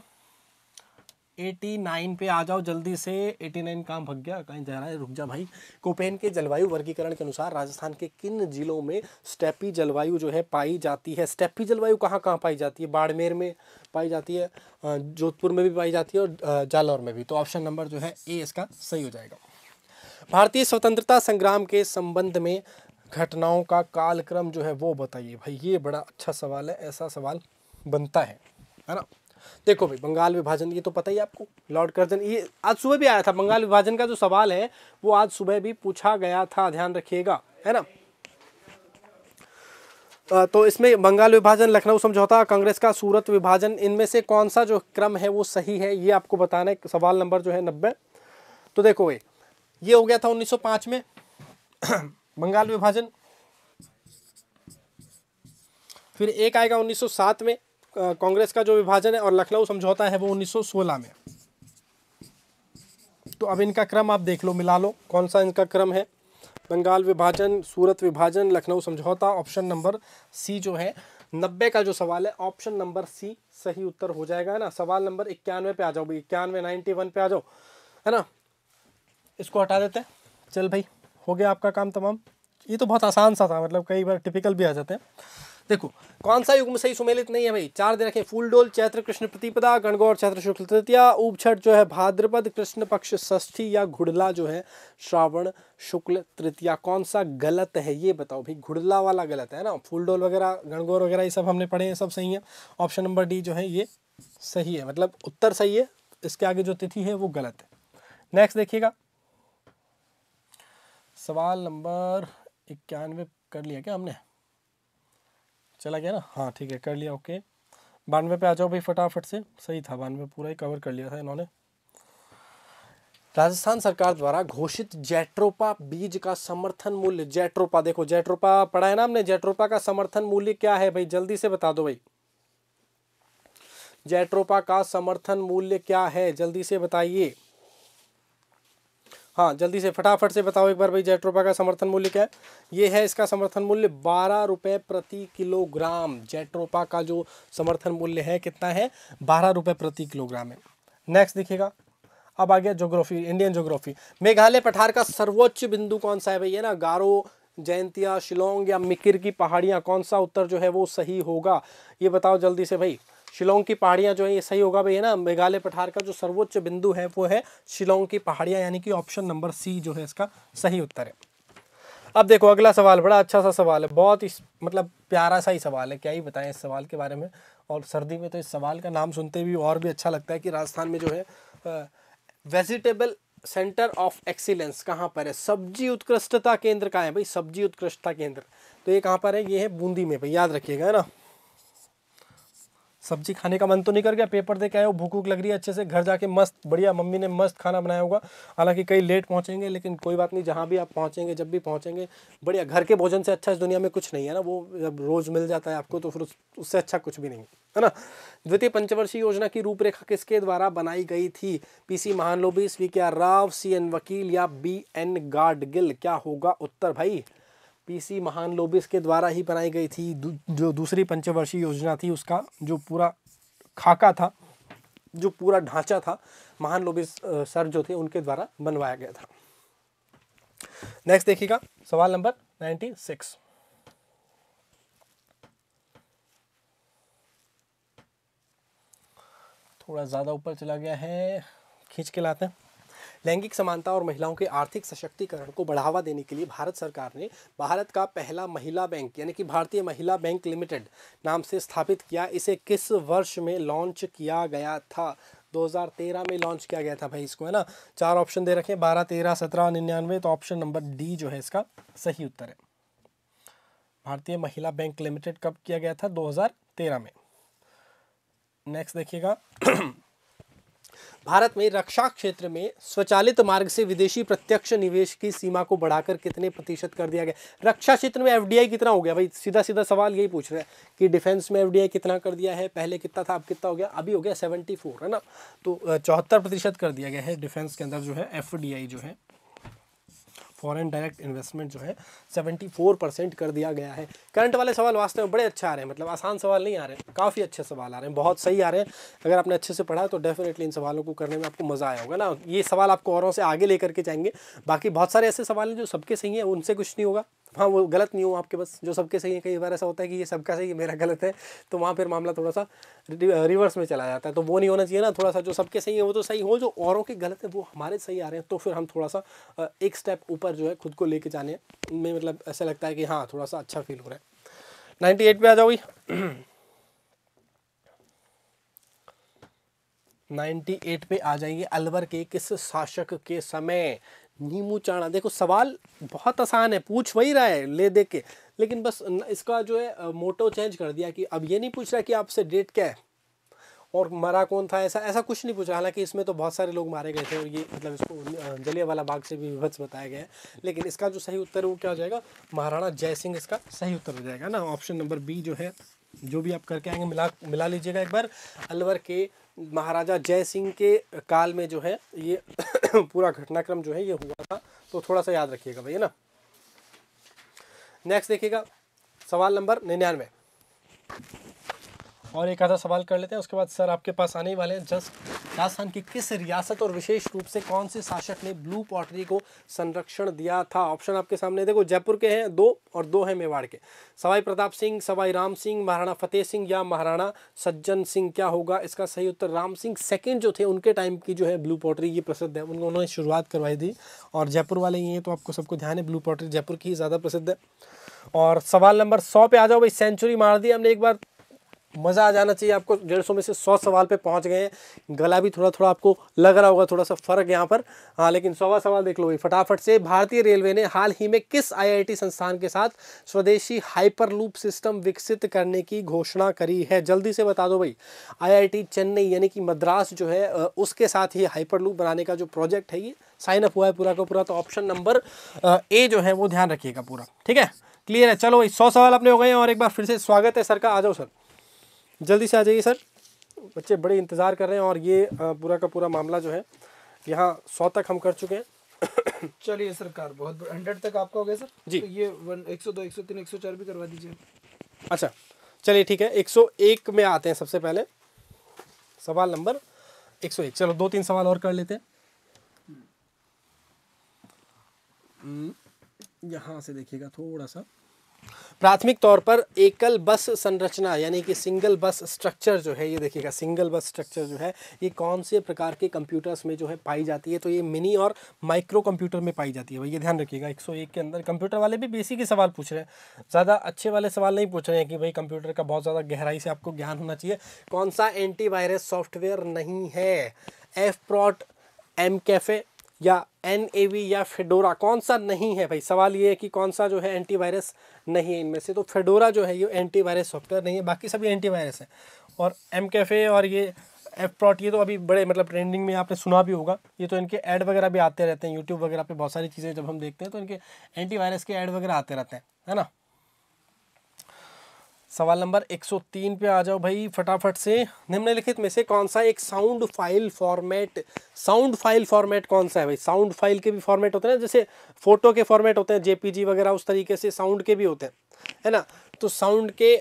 एटी नाइन पे आ जाओ जल्दी से एटी नाइन काम भग गया कहीं जा रहा है रुक जा भाई कोपेन के जलवायु वर्गीकरण के अनुसार राजस्थान के किन जिलों में स्टेपी जलवायु जो है पाई जाती है स्टेपी जलवायु कहाँ कहाँ पाई जाती है बाड़मेर में पाई जाती है जोधपुर में भी पाई जाती है और जालौर में भी तो ऑप्शन नंबर जो है ए इसका सही हो जाएगा भारतीय स्वतंत्रता संग्राम के संबंध में घटनाओं का कालक्रम जो है वो बताइए भाई ये बड़ा अच्छा सवाल है ऐसा सवाल बनता है है ना देखो भाई बंगाल विभाजन ये तो पता ही आपको लॉर्ड कर्जन ये आज सुबह भी आया था बंगाल विभाजन का जो सवाल है वो आज सुबह भी पूछा गया था ध्यान रखिएगा है ना तो इसमें बंगाल विभाजन लखनऊ समझौता कांग्रेस का सूरत विभाजन इनमें से कौन सा जो क्रम है वो सही है ये आपको बताना है सवाल नंबर जो है नब्बे तो देखो भाई ये हो गया था 1905 में [coughs] बंगाल विभाजन फिर एक आएगा 1907 में कांग्रेस का जो विभाजन है और लखनऊ समझौता है वो 1916 में तो अब इनका क्रम आप देख लो मिला लो कौन सा इनका क्रम है बंगाल विभाजन सूरत विभाजन लखनऊ समझौता ऑप्शन नंबर सी जो है नब्बे का जो सवाल है ऑप्शन नंबर सी सही उत्तर हो जाएगा है ना सवाल नंबर इक्यानवे पे आ जाओ इक्यानवे नाइन्टी वन पे आ जाओ है ना इसको हटा देते हैं चल भाई हो गया आपका काम तमाम ये तो बहुत आसान सा था मतलब कई बार टिपिकल भी आ जाते हैं देखो कौन सा युग्म सही सुमेलित नहीं है भाई चार दिन रखें फूल डोल चैत्र कृष्ण प्रतिपदा गणगौर चैत्र शुक्ल तृतीया उप छठ जो है भाद्रपद कृष्ण पक्ष षष्ठी या घुड़ला जो है श्रावण शुक्ल तृतीया कौन सा गलत है ये बताओ भाई घुड़ला वाला गलत है ना फूल डोल वगैरह गणगौर वगैरह ये सब हमने पढ़े हैं सब सही है ऑप्शन नंबर डी जो है ये सही है मतलब उत्तर सही है इसके आगे जो तिथि है वो गलत है नेक्स्ट देखिएगा सवाल नंबर इक्यानवे कर लिया क्या हमने चला गया ना हाँ ठीक है कर लिया ओके बानवे पे आ जाओ भाई फटाफट से सही था बानवे पूरा ही कवर कर लिया था इन्होंने राजस्थान सरकार द्वारा घोषित जेट्रोपा बीज का समर्थन मूल्य जेट्रोपा देखो जेट्रोपा पढ़ा है ना हमने जेट्रोपा का समर्थन मूल्य क्या है भाई जल्दी से बता दो भाई जेट्रोपा का समर्थन मूल्य क्या है जल्दी से बताइए हाँ जल्दी से फटाफट से बताओ एक बार भाई जेट्रोपा का समर्थन मूल्य क्या है ये है इसका समर्थन मूल्य बारह रुपये प्रति किलोग्राम जेट्रोपा का जो समर्थन मूल्य है कितना है बारह रुपये प्रति किलोग्राम है नेक्स्ट देखिएगा अब आ गया जोग्राफी इंडियन जोग्राफी मेघालय पठार का सर्वोच्च बिंदु कौन सा है भैया ना गारो जयंतिया शिलोंग या मिकिर की पहाड़ियाँ कौन सा उत्तर जो है वो सही होगा ये बताओ जल्दी से भाई शिलोंग की पहाड़ियाँ जो है ये सही होगा भाई है ना मेघालय पठार का जो सर्वोच्च बिंदु है वो है शिलोंग की पहाड़ियाँ यानी कि ऑप्शन नंबर सी जो है इसका सही उत्तर है अब देखो अगला सवाल बड़ा अच्छा सा सवाल है बहुत ही मतलब प्यारा सा ही सवाल है क्या ही बताएं इस सवाल के बारे में और सर्दी में तो इस सवाल का नाम सुनते भी और भी अच्छा लगता है कि राजस्थान में जो है वेजिटेबल सेंटर ऑफ एक्सीलेंस कहाँ पर है सब्जी उत्कृष्टता केंद्र कहाँ है भाई सब्जी उत्कृष्टता केंद्र तो ये कहाँ पर है ये है बूंदी में भाई याद रखिएगा है ना सब्जी खाने का मन तो नहीं कर गया पेपर दे के आए हो भूख भूख लग रही है अच्छे से घर जाके मस्त बढ़िया मम्मी ने मस्त खाना बनाया होगा हालांकि कई लेट पहुँचेंगे लेकिन कोई बात नहीं जहाँ भी आप पहुँचेंगे जब भी पहुँचेंगे बढ़िया घर के भोजन से अच्छा इस दुनिया में कुछ नहीं है ना वो जब रोज़ मिल जाता है आपको तो फिर उससे अच्छा कुछ भी नहीं है ना द्वितीय पंचवर्षीय योजना की रूपरेखा किसके द्वारा बनाई गई थी पी सी महानलोबी स्वी के राव सी एन वकील या बी एन गाडगिल क्या होगा उत्तर भाई पीसी महान लोबिस के द्वारा ही बनाई गई थी जो दूसरी पंचवर्षीय योजना थी उसका जो पूरा खाका था जो पूरा ढांचा था महान लोबिस सर जो थे उनके द्वारा बनवाया गया था नेक्स्ट देखिएगा सवाल नंबर नाइन्टी सिक्स थोड़ा ज़्यादा ऊपर चला गया है खींच के लाते हैं लैंगिक समानता और महिलाओं के आर्थिक सशक्तिकरण को बढ़ावा देने के लिए भारत सरकार ने भारत का पहला महिला बैंक यानी कि भारतीय महिला बैंक लिमिटेड नाम से स्थापित किया इसे किस वर्ष में लॉन्च किया गया था 2013 में लॉन्च किया गया था भाई इसको है ना चार ऑप्शन दे रखे बारह तेरह सत्रह निन्यानवे तो ऑप्शन नंबर डी जो है इसका सही उत्तर है भारतीय महिला बैंक लिमिटेड कब किया गया था 2013 में नेक्स्ट देखिएगा भारत में रक्षा क्षेत्र में स्वचालित मार्ग से विदेशी प्रत्यक्ष निवेश की सीमा को बढ़ाकर कितने प्रतिशत कर दिया गया रक्षा क्षेत्र में एफडीआई कितना हो गया भाई सीधा सीधा सवाल यही पूछ रहे हैं कि डिफेंस में एफडीआई कितना कर दिया है पहले कितना था अब कितना हो गया अभी हो गया सेवेंटी है ना तो चौहत्तर प्रतिशत कर दिया गया है डिफेंस के अंदर जो है एफ जो है फॉरेन डायरेक्ट इन्वेस्टमेंट जो है 74 परसेंट कर दिया गया है करंट वाले सवाल वास्तव में बड़े अच्छे आ रहे हैं मतलब आसान सवाल नहीं आ रहे हैं काफ़ी अच्छे सवाल आ रहे हैं बहुत सही आ रहे हैं अगर आपने अच्छे से पढ़ा तो डेफिनेटली इन सवालों को करने में आपको मज़ा आया होगा ना ये सवाल आपको औरों से आगे लेकर के जाएंगे बाकी बहुत सारे ऐसे सवाल हैं जो सबके सही हैं उनसे कुछ नहीं होगा हाँ वो गलत नहीं हो आपके पास जो सबके सही है कई बार ऐसा होता है कि ये सबका सही है मेरा गलत है तो वहाँ फिर मामला थोड़ा सा रिवर्स में चला जाता है तो वो नहीं होना चाहिए ना थोड़ा सा जो सबके सही है वो तो सही हो जो औरों के गलत है वो हमारे सही आ रहे हैं तो फिर हम थोड़ा सा एक स्टेप ऊपर जो है खुद को लेके जाने में मतलब ऐसा लगता है कि हाँ थोड़ा सा अच्छा फील हो रहा है नाइन्टी एट पे आ जाओ भाई नाइन्टी [clears throat] एट पे आ जाइए अलवर के किस शासक के समय नीमू चाणा देखो सवाल बहुत आसान है पूछ वही रहा है ले दे के लेकिन बस इसका जो है मोटो चेंज कर दिया कि अब ये नहीं पूछ रहा कि आपसे डेट क्या है और मरा कौन था ऐसा ऐसा कुछ नहीं पूछ रहा हालांकि इसमें तो बहुत सारे लोग मारे गए थे और ये मतलब इसको जलिया वाला बाग से भी विभत्स बताया गया है लेकिन इसका जो सही उत्तर है वो क्या हो जाएगा महाराणा जय सिंह इसका सही उत्तर हो जाएगा ना ऑप्शन नंबर बी जो है जो भी आप करके आएंगे मिला मिला लीजिएगा एक बार अलवर के महाराजा जय सिंह के काल में जो है ये [coughs] पूरा घटनाक्रम जो है ये हुआ था तो थोड़ा सा याद रखिएगा भैया ना नेक्स्ट देखिएगा सवाल नंबर निन्यानवे और एक आधा सवाल कर लेते हैं उसके बाद सर आपके पास आने वाले हैं जस्ट राजस्थान की किस रियासत और विशेष रूप से कौन से शासक ने ब्लू पॉटरी को संरक्षण दिया था ऑप्शन आपके सामने देखो जयपुर के हैं दो और दो हैं मेवाड़ के सवाई प्रताप सिंह सवाई राम सिंह महाराणा फतेह सिंह या महाराणा सज्जन सिंह क्या होगा इसका सही उत्तर राम सिंह सेकेंड जो थे उनके टाइम की जो है ब्लू पॉटरी ये प्रसिद्ध है उनको उन्होंने शुरुआत करवाई थी और जयपुर वाले ये हैं तो आपको सबको ध्यान है ब्लू पॉटरी जयपुर की ज़्यादा प्रसिद्ध है और सवाल नंबर सौ पे आ जाओ भाई सेंचुरी मार दी हमने एक बार मज़ा आ जाना चाहिए आपको डेढ़ सौ में से सौ सवाल पे पहुंच गए हैं गला भी थोड़ा थोड़ा आपको लग रहा होगा थोड़ा सा फर्क यहाँ पर हाँ लेकिन सवा सवाल देख लो भाई फटाफट से भारतीय रेलवे ने हाल ही में किस आईआईटी संस्थान के साथ स्वदेशी हाइपरलूप सिस्टम विकसित करने की घोषणा करी है जल्दी से बता दो भाई आई चेन्नई यानी कि मद्रास जो है उसके साथ ही लूप बनाने का जो प्रोजेक्ट है ये साइन अप हुआ है पूरा का पूरा तो ऑप्शन नंबर ए जो है वो ध्यान रखिएगा पूरा ठीक है क्लियर है चलो भाई सौ सवाल अपने हो गए और एक बार फिर से स्वागत है सर का आ जाओ सर जल्दी से आ जाइए सर बच्चे बड़े इंतज़ार कर रहे हैं और ये पूरा का पूरा मामला जो है यहाँ सौ तक हम कर चुके हैं [coughs] चलिए सरकार बहुत हंड्रेड तक आपका हो गया सर जी तो ये वन एक सौ दो एक सौ तीन एक सौ चार भी करवा दीजिए अच्छा चलिए ठीक है एक सौ एक में आते हैं सबसे पहले सवाल नंबर एक सौ एक चलो दो तीन सवाल और कर लेते हैं हम्म, यहाँ से देखिएगा थोड़ा सा प्राथमिक तौर पर एकल बस संरचना यानी कि सिंगल बस स्ट्रक्चर जो है ये देखिएगा सिंगल बस स्ट्रक्चर जो है ये कौन से प्रकार के कंप्यूटर्स में जो है पाई जाती है तो ये मिनी और माइक्रो कंप्यूटर में पाई जाती है भाई ये ध्यान रखिएगा 101 के अंदर कंप्यूटर वाले भी बेसिक ही सवाल पूछ रहे हैं ज़्यादा अच्छे वाले सवाल नहीं पूछ रहे हैं कि भाई कंप्यूटर का बहुत ज़्यादा गहराई से आपको ज्ञान होना चाहिए कौन सा एंटीवायरस सॉफ्टवेयर नहीं है एफ प्रॉट एम कैफे या एन ए वी या फेडोरा कौन सा नहीं है भाई सवाल ये है कि कौन सा जो है एंटीवायरस नहीं है इनमें से तो फेडोरा जो है ये एंटीवायरस सॉफ्टवेयर नहीं है बाकी सभी एंटीवायरस हैं और एम कैफ़े और ये एफ प्रॉट ये तो अभी बड़े मतलब ट्रेंडिंग में आपने सुना भी होगा ये तो इनके ऐड वगैरह भी आते रहते हैं यूट्यूब वगैरह पे बहुत सारी चीज़ें जब हम देखते हैं तो इनके एंटीवायरस के ऐड वगैरह आते रहते हैं है ना सवाल नंबर 103 पे आ जाओ भाई फटाफट से निम्नलिखित में से कौन सा एक sound file format sound file format कौन सा है भाई साउंड फाइल के भी फॉर्मेट होते हैं ना जैसे फोटो के फॉर्मेट होते हैं जेपीजी वगैरह उस तरीके से साउंड के भी होते हैं है ना तो साउंड के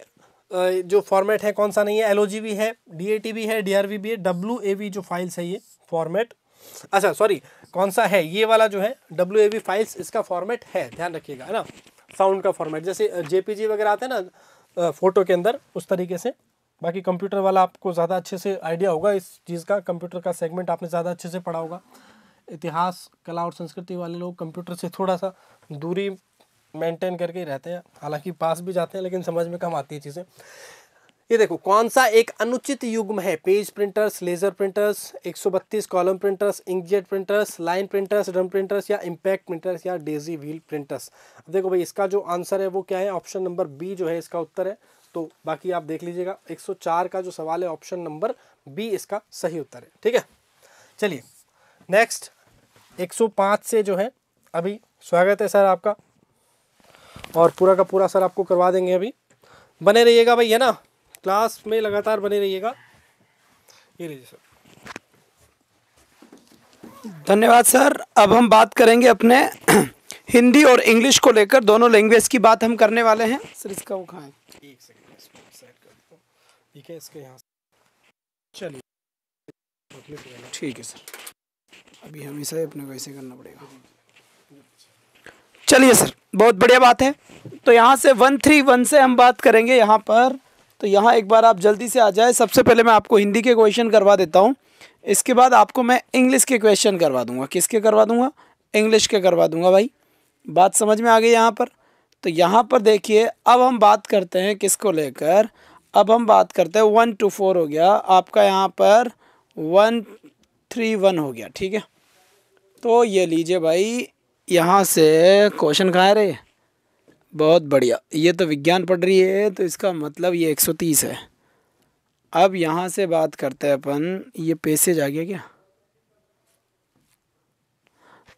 जो फॉर्मेट है कौन सा नहीं है एल भी है डी भी है डी भी है डब्ल्यू जो फाइल्स है ये फॉर्मेट अच्छा सॉरी कौन सा है ये वाला जो है डब्ल्यू फाइल्स इसका फॉर्मेट है ध्यान रखिएगा है ना साउंड का फॉर्मेट जैसे जेपीजी वगैरह आते हैं ना फ़ोटो के अंदर उस तरीके से बाकी कंप्यूटर वाला आपको ज़्यादा अच्छे से आइडिया होगा इस चीज़ का कंप्यूटर का सेगमेंट आपने ज़्यादा अच्छे से पढ़ा होगा इतिहास कला और संस्कृति वाले लोग कंप्यूटर से थोड़ा सा दूरी मेंटेन करके ही रहते हैं हालांकि पास भी जाते हैं लेकिन समझ में कम आती है चीज़ें ये देखो कौन सा एक अनुचित युग्म है page printers laser printers 132 column printers inkjet printers line printers drum printers या इम्पैक्ट प्रिंटर्स या डेजी व्हील प्रिंटर्स अब देखो भाई इसका जो आंसर है वो क्या है ऑप्शन नंबर बी जो है इसका उत्तर है तो बाकी आप देख लीजिएगा 104 का जो सवाल है ऑप्शन नंबर बी इसका सही उत्तर है ठीक है चलिए नेक्स्ट एक से जो है अभी स्वागत है सर आपका और पूरा का पूरा सर आपको करवा देंगे अभी बने रहिएगा भाई है ना क्लास में लगातार बने रहिएगा ये लीजिए सर धन्यवाद सर अब हम बात करेंगे अपने हिंदी और इंग्लिश को लेकर दोनों लैंग्वेज की बात हम करने वाले हैं सर इसका वो कहाँ है एक सेकंड ठीक है इसके यहाँ चलिए ठीक है सर अभी हम इसे अपने को ऐसे करना पड़ेगा चलिए सर बहुत बढ़िया बात है तो यहाँ से वन थ्री वन से हम बात करेंगे यहाँ पर तो यहाँ एक बार आप जल्दी से आ जाए सबसे पहले मैं आपको हिंदी के क्वेश्चन करवा देता हूँ इसके बाद आपको मैं इंग्लिश के क्वेश्चन करवा दूँगा किसके करवा दूँगा इंग्लिश के करवा दूँगा भाई बात समझ में आ गई यहाँ पर तो यहाँ पर देखिए अब हम बात करते हैं किसको लेकर अब हम बात करते हैं वन टू फोर हो गया आपका यहाँ पर वन थ्री वन हो गया ठीक है तो ये लीजिए भाई यहाँ से क्वेश्चन कहाँ रहे बहुत बढ़िया ये तो विज्ञान पढ़ रही है तो इसका मतलब ये एक सौ तीस है अब यहाँ से बात करते हैं अपन ये पेसेज आ गया क्या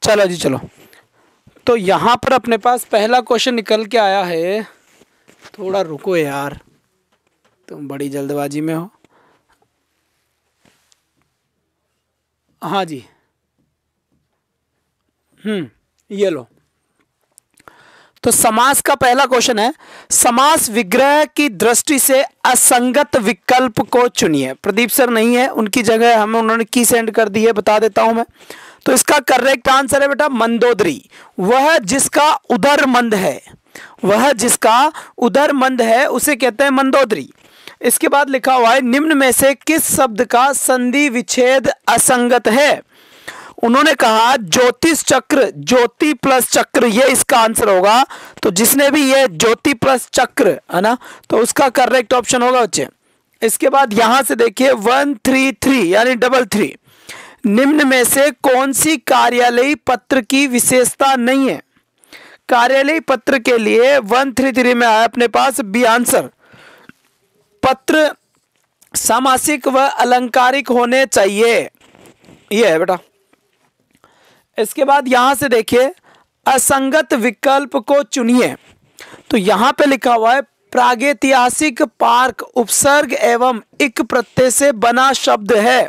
चलो जी चलो तो यहाँ पर अपने पास पहला क्वेश्चन निकल के आया है थोड़ा रुको यार तुम बड़ी जल्दबाजी में हो हाँ जी हम्म ये लो तो समास का पहला क्वेश्चन है समास विग्रह की दृष्टि से असंगत विकल्प को चुनिए प्रदीप सर नहीं है उनकी जगह हमें उन्होंने की सेंड कर दी है बता देता हूं मैं तो इसका करेक्ट आंसर है बेटा मंदोदरी वह जिसका उधर मंद है वह जिसका उधर मंद है उसे कहते हैं मंदोदरी इसके बाद लिखा हुआ है निम्न में से किस शब्द का संधि विच्छेद असंगत है उन्होंने कहा ज्योतिष चक्र ज्योति प्लस चक्र ये इसका आंसर होगा तो जिसने भी ये ज्योति प्लस चक्र है ना तो उसका करेक्ट ऑप्शन होगा बच्चे इसके बाद यहां से देखिए वन थ्री थ्री यानी डबल थ्री निम्न में से कौन सी कार्यालयी पत्र की विशेषता नहीं है कार्यालयी पत्र के लिए वन थ्री थ्री में आया अपने पास बी आंसर पत्र सामासिक व अलंकारिक होने चाहिए यह है बेटा इसके बाद यहां से देखिए असंगत विकल्प को चुनिए तो यहां पे लिखा हुआ है प्रागैतिहासिक पार्क उपसर्ग एवं इक प्रत्यय से बना शब्द है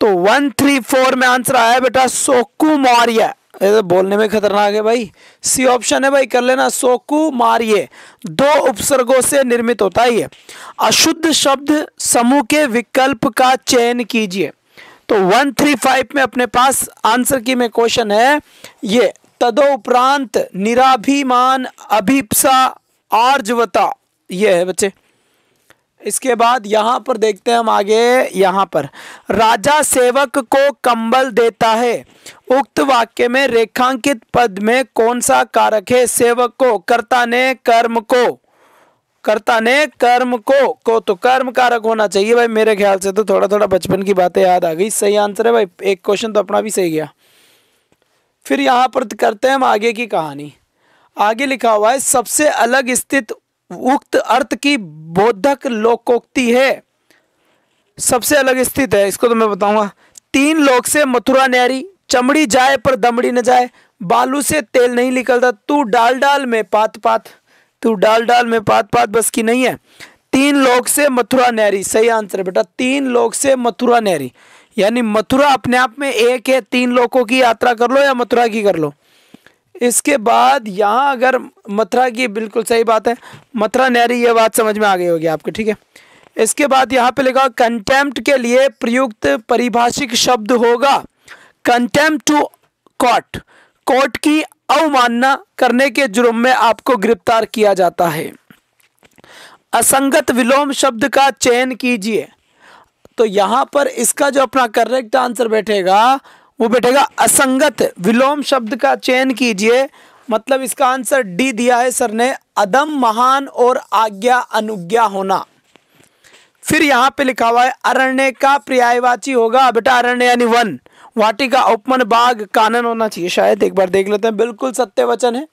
तो वन थ्री फोर में आंसर आया बेटा सोकु मौर्य तो बोलने में खतरनाक है भाई सी ऑप्शन है भाई कर लेना सोकु मारिए दो उपसर्गों से निर्मित होता ही है अशुद्ध शब्द समूह के विकल्प का चयन कीजिए तो वन थ्री फाइव में अपने पास आंसर की में क्वेश्चन है ये तदोपरांत निराभिमान अभिप्सा आर्जवता ये है बच्चे इसके बाद यहां पर देखते हैं हम आगे यहां पर राजा सेवक को कंबल देता है उक्त वाक्य में रेखांकित पद में कौन सा कारक है सेवक को कर्ता ने कर्म को कर्ता ने कर्म को को तो कर्म कारक होना चाहिए भाई मेरे ख्याल से तो थोड़ा थोड़ा बचपन की बातें याद आ गई सही आंसर है भाई एक क्वेश्चन तो अपना भी सही गया फिर यहाँ पर करते हैं हम आगे की कहानी आगे लिखा हुआ है सबसे अलग स्थित उक्त अर्थ की बोधक लोकोक्ति है सबसे अलग स्थित है इसको तो मैं बताऊंगा तीन लोक से मथुरा नहरी चमड़ी जाए पर दमड़ी न जाए बालू से तेल नहीं निकलता तू डाल डाल में पात पात तो डाल डाल में पात पात बस की नहीं है तीन लोग से मथुरा नहरी सही आंसर है बेटा तीन लोग से मथुरा नहरी यानी मथुरा अपने आप में एक है तीन लोगों की यात्रा कर लो या मथुरा की कर लो इसके बाद यहाँ अगर मथुरा की बिल्कुल सही बात है मथुरा नहरी ये बात समझ में आ गई होगी आपके ठीक है इसके बाद यहाँ पे लिखा कंटेम्प्ट के लिए प्रयुक्त परिभाषिक शब्द होगा कंटेम्प्ट टू कोर्ट कोर्ट की अवमानना करने के जुर्म में आपको गिरफ्तार किया जाता है असंगत विलोम शब्द का चयन कीजिए तो यहां पर इसका जो अपना करेक्ट आंसर बैठेगा वो बैठेगा असंगत विलोम शब्द का चयन कीजिए मतलब इसका आंसर डी दिया है सर ने अदम महान और आज्ञा अनुज्ञा होना फिर यहां पे लिखा हुआ है अरण्य का पर्यायवाची होगा बेटा अरण्य यानी वन वाटिका उपमन बाग कानन होना चाहिए शायद एक बार देख लेते हैं बिल्कुल सत्य वचन है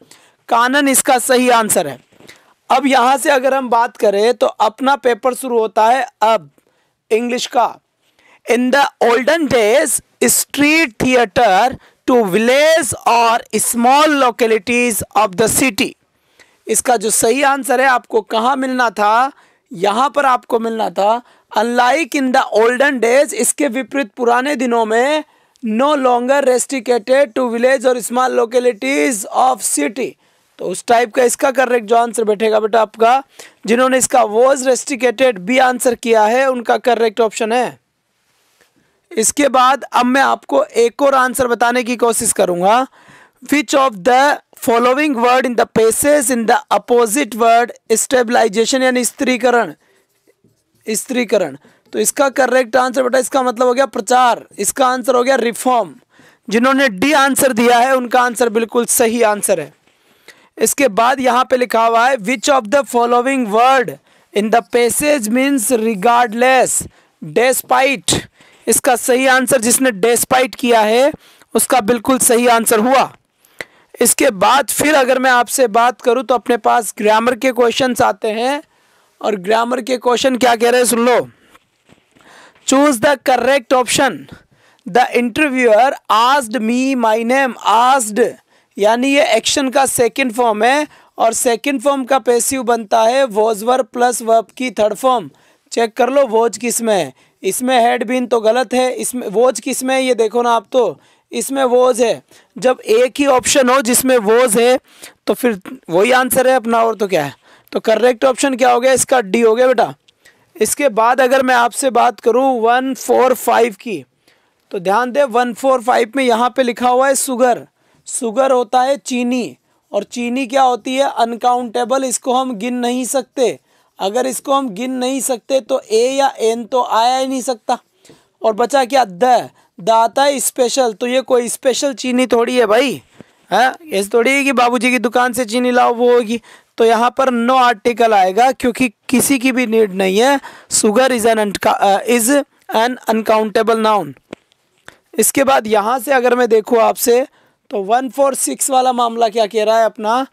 कानन इसका सही आंसर है अब यहाँ से अगर हम बात करें तो अपना पेपर शुरू होता है अब इंग्लिश का in the olden days street theatre to village और small localities of the city इसका जो सही आंसर है आपको कहाँ मिलना था यहाँ पर आपको मिलना था unlike in the olden days इसके विपरीत पुराने दिनों में no longer restricted to village और स्मॉल लोकेलिटीज ऑफ सिटी तो उस टाइप का इसका करेक्ट जो आंसर बैठेगा बेटा आपका जिन्होंने इसका वॉज रेस्टिकेटेड बी आंसर किया है उनका करेक्ट ऑप्शन है इसके बाद अब मैं आपको एक और आंसर बताने की कोशिश करूंगा which of the following word in the passage in the opposite word stabilisation यानी स्त्रीकरण स्त्रीकरण तो इसका करेक्ट आंसर बेटा इसका मतलब हो गया प्रचार इसका आंसर हो गया रिफॉर्म जिन्होंने डी आंसर दिया है उनका आंसर बिल्कुल सही आंसर है इसके बाद यहाँ पे लिखा हुआ है which of the following word in the passage means regardless despite इसका सही आंसर जिसने डेस्पाइट किया है उसका बिल्कुल सही आंसर हुआ इसके बाद फिर अगर मैं आपसे बात करूँ तो अपने पास ग्रामर के क्वेश्चन आते हैं और ग्रामर के क्वेश्चन क्या कह रहे हैं सुन लो choose the correct option the interviewer asked me my name asked यानी ये एक्शन का सेकेंड फॉर्म है और सेकेंड फॉर्म का पैसिव बनता है वोजवर प्लस वर्ब की थर्ड फॉर्म चेक कर लो वोज किस में है इसमें हेड बिन तो गलत है इसमें वोज किस में है ये देखो ना आप तो इसमें वोज है जब एक ही ऑप्शन हो जिसमें वोज है तो फिर वही आंसर है अपना और तो क्या है तो करेक्ट ऑप्शन क्या हो गया इसका डी हो गया बेटा इसके बाद अगर मैं आपसे बात करूँ वन फोर फाइव की तो ध्यान दें वन फोर फाइव में यहाँ पे लिखा हुआ है सुगर सुगर होता है चीनी और चीनी क्या होती है अनकाउंटेबल इसको हम गिन नहीं सकते अगर इसको हम गिन नहीं सकते तो ए या एन तो आया ही नहीं सकता और बचा क्या द दाता आता है स्पेशल तो ये कोई स्पेशल चीनी थोड़ी है भाई है ऐसे थोड़ी है कि बाबूजी की दुकान से चीनी लाओ वो होगी तो यहाँ पर नो आर्टिकल आएगा क्योंकि किसी की भी नीड नहीं है sugar is an is an uncountable noun इसके बाद यहाँ से अगर मैं देखूँ आपसे तो वन फोर सिक्स वाला मामला क्या कह रहा है अपना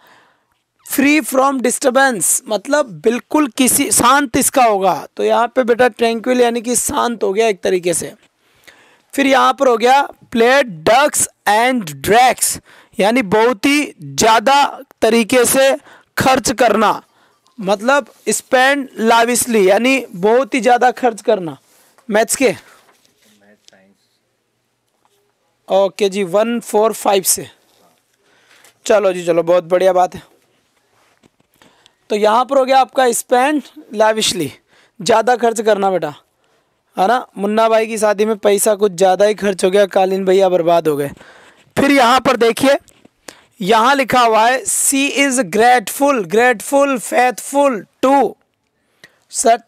फ्री फ्रॉम डिस्टर्बेंस मतलब बिल्कुल किसी शांत इसका होगा तो यहाँ पे बेटा ट्रैंक्विल यानी कि शांत हो गया एक तरीके से फिर यहाँ पर हो गया प्लेट डक्स एंड ड्रैक्स यानी बहुत ही ज़्यादा तरीके से खर्च करना मतलब स्पेंड लाविसली यानी बहुत ही ज़्यादा खर्च करना मैथ्स के ओके जी वन फोर फाइव से चलो जी चलो बहुत बढ़िया बात है तो यहाँ पर हो गया आपका स्पेंड लाविशली ज़्यादा खर्च करना बेटा है ना मुन्ना भाई की शादी में पैसा कुछ ज़्यादा ही खर्च हो गया कालीन भैया बर्बाद हो गए फिर यहाँ पर देखिए यहाँ लिखा हुआ है she is grateful grateful faithful to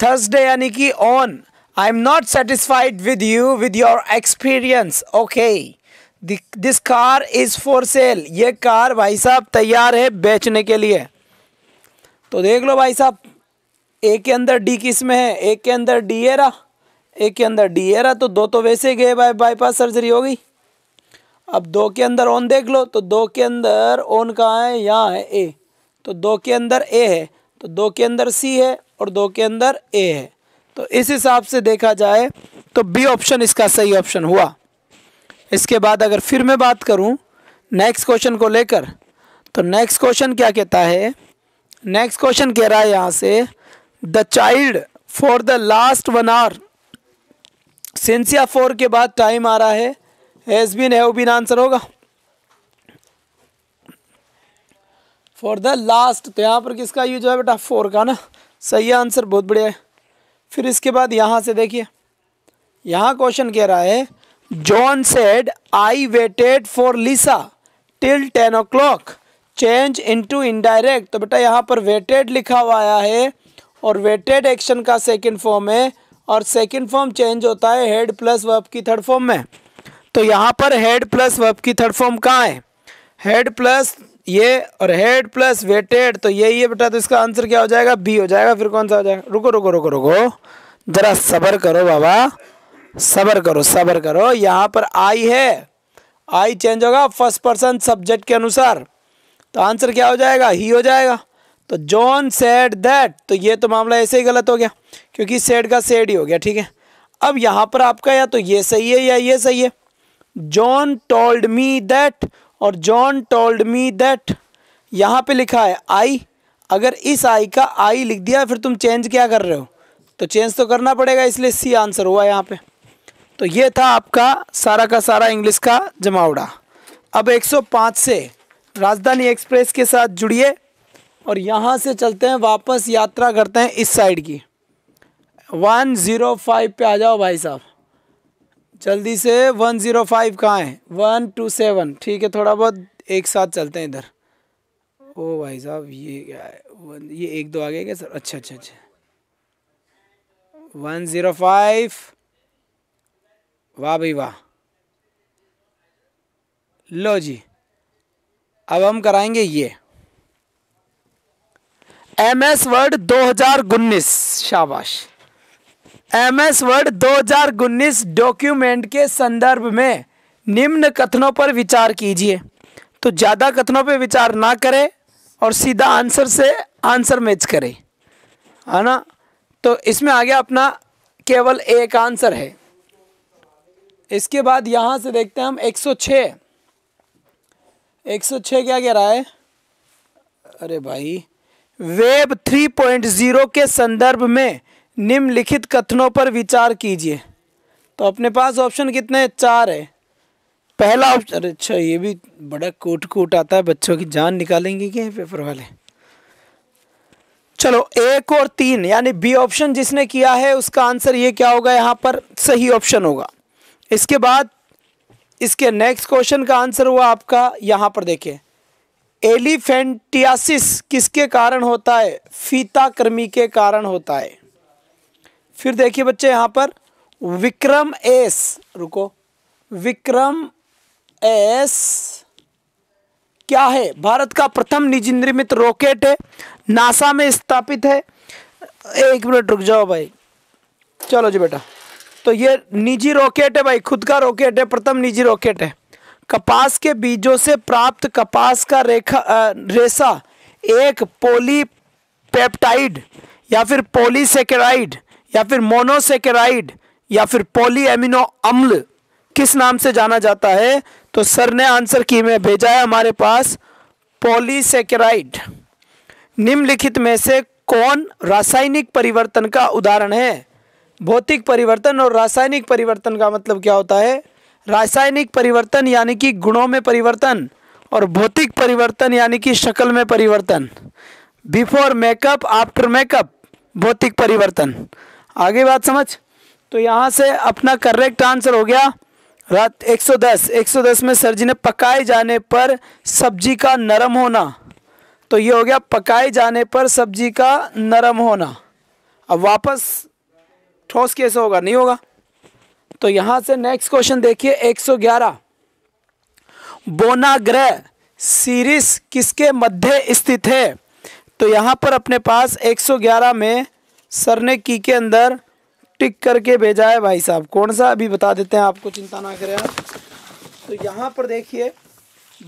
Thursday यानी कि on I am not satisfied with you with your experience okay this car is for sale ये कार भाई साहब तैयार है बेचने के लिए तो देख लो भाई साहब ए के अंदर डी किस में है ए के अंदर डी एरा ए के अंदर डी एरा तो दो तो वैसे गए बाई बाईपास सर्जरी हो गई अब दो के अंदर ओन देख लो तो दो के अंदर ओन कहाँ है यहाँ है ए तो दो के अंदर ए है तो दो के अंदर सी है और दो के अंदर ए है तो इस हिसाब से देखा जाए तो बी ऑप्शन इसका सही ऑप्शन हुआ इसके बाद अगर फिर मैं बात करूं नेक्स्ट क्वेश्चन को लेकर तो नेक्स्ट क्वेश्चन क्या कहता है नेक्स्ट क्वेश्चन कह रहा है यहाँ से the child for the last one hour सेंसिया फोर के बाद टाइम आ रहा है has been have been answer होगा फॉर द लास्ट तो यहाँ पर किसका यूज है बेटा फोर का ना सही आंसर बहुत बढ़िया है फिर इसके बाद यहाँ से देखिए यहाँ क्वेश्चन कह रहा है John said I waited for Lisa till ten o'clock change to indirect तो बेटा यहाँ पर वेटेड लिखा हुआ आया है और वेटेड एक्शन का सेकेंड फॉर्म है और सेकेंड फॉर्म चेंज होता है हेड प्लस वर्ब की थर्ड फॉर्म में तो यहाँ पर हेड प्लस वर्ब की थर्ड फॉर्म कहाँ है हेड प्लस ये और हेड प्लस वेटेड तो यही है बेटा तो इसका आंसर क्या हो जाएगा बी हो जाएगा फिर कौन सा हो जाएगा रुको रुको रुको रुको ज़रा सबर करो बाबा सबर करो सबर करो यहाँ पर आई है आई चेंज होगा फर्स्ट पर्सन सब्जेक्ट के अनुसार तो आंसर क्या हो जाएगा ही हो जाएगा तो जॉन सेड दैट तो ये तो मामला ऐसे ही गलत हो गया क्योंकि सेड का सेड ही हो गया ठीक है अब यहाँ पर आपका या तो ये सही है या ये सही है जॉन टोल्ड मी दैट और जॉन टोल्ड मी दैट यहाँ पे लिखा है आई अगर इस आई का आई लिख दिया फिर तुम चेंज क्या कर रहे हो तो चेंज तो करना पड़ेगा इसलिए सी आंसर हुआ यहाँ पे तो ये था आपका सारा का सारा इंग्लिश का जमावड़ा अब 105 से राजधानी एक्सप्रेस के साथ जुड़िए और यहाँ से चलते हैं वापस यात्रा करते हैं इस साइड की वन ज़ीरो फाइव पे आ जाओ भाई साहब जल्दी से वन ज़ीरो फाइव कहाँ है वन टू सेवन ठीक है थोड़ा बहुत एक साथ चलते हैं इधर ओ भाई साहब ये क्या है ये एक दो आ गए क्या सर अच्छा अच्छा अच्छा वन ज़ीरो फाइव वाह भाई वाह लो जी अब हम कराएंगे ये एम एस वर्ड दो हजार उन्नीस शाबाश एम एस वर्ड दो हजार उन्नीस डॉक्यूमेंट के संदर्भ में निम्न कथनों पर विचार कीजिए तो ज़्यादा कथनों पर विचार ना करें और सीधा आंसर से आंसर मैच करें है ना तो इसमें आ गया अपना केवल एक आंसर है इसके बाद यहाँ से देखते हैं हम 106 106 क्या कह रहा है अरे भाई वेब 3.0 के संदर्भ में निम्नलिखित कथनों पर विचार कीजिए तो अपने पास ऑप्शन कितने है? चार है पहला ऑप्शन अरे अच्छा ये भी बड़ा कोट कोट आता है बच्चों की जान निकालेंगे क्या पेपर वाले चलो एक और तीन यानी बी ऑप्शन जिसने किया है उसका आंसर ये क्या होगा यहाँ पर सही ऑप्शन होगा इसके बाद इसके नेक्स्ट क्वेश्चन का आंसर हुआ आपका यहाँ पर देखें एलिफेंटियासिस किसके कारण होता है फीता कर्मी के कारण होता है फिर देखिए बच्चे यहाँ पर विक्रम एस रुको विक्रम एस क्या है भारत का प्रथम निजी निर्मित रॉकेट है नासा में स्थापित है एक मिनट रुक जाओ भाई चलो जी बेटा तो ये निजी रॉकेट है भाई खुद का रॉकेट है प्रथम निजी रॉकेट है कपास के बीजों से प्राप्त कपास का रेखा आ, रेसा एक पेप्टाइड या फिर पोलीसेकेराइड या फिर मोनोसेकेराइड या फिर पोली एमिनो अम्ल किस नाम से जाना जाता है तो सर ने आंसर की में भेजा है हमारे पास पॉलीसेकेराइड निम्नलिखित में से कौन रासायनिक परिवर्तन का उदाहरण है भौतिक परिवर्तन और रासायनिक परिवर्तन का मतलब क्या होता है रासायनिक परिवर्तन यानी कि गुणों में परिवर्तन और भौतिक परिवर्तन यानी कि शक्ल में परिवर्तन बिफोर मेकअप आफ्टर मेकअप भौतिक परिवर्तन आगे बात समझ तो यहाँ से अपना करेक्ट आंसर हो गया रात 110 110 में सर जी ने पकाए जाने पर सब्जी का नरम होना तो ये हो गया पकाए जाने पर सब्जी का नरम होना अब वापस ठोस कैसे होगा नहीं होगा तो यहाँ से नेक्स्ट क्वेश्चन देखिए 111 बोना ग्रह सीरीज किसके मध्य स्थित है तो यहाँ पर अपने पास 111 में सर ने की के अंदर टिक करके भेजा है भाई साहब कौन सा अभी बता देते हैं आपको चिंता ना करें आप तो यहाँ पर देखिए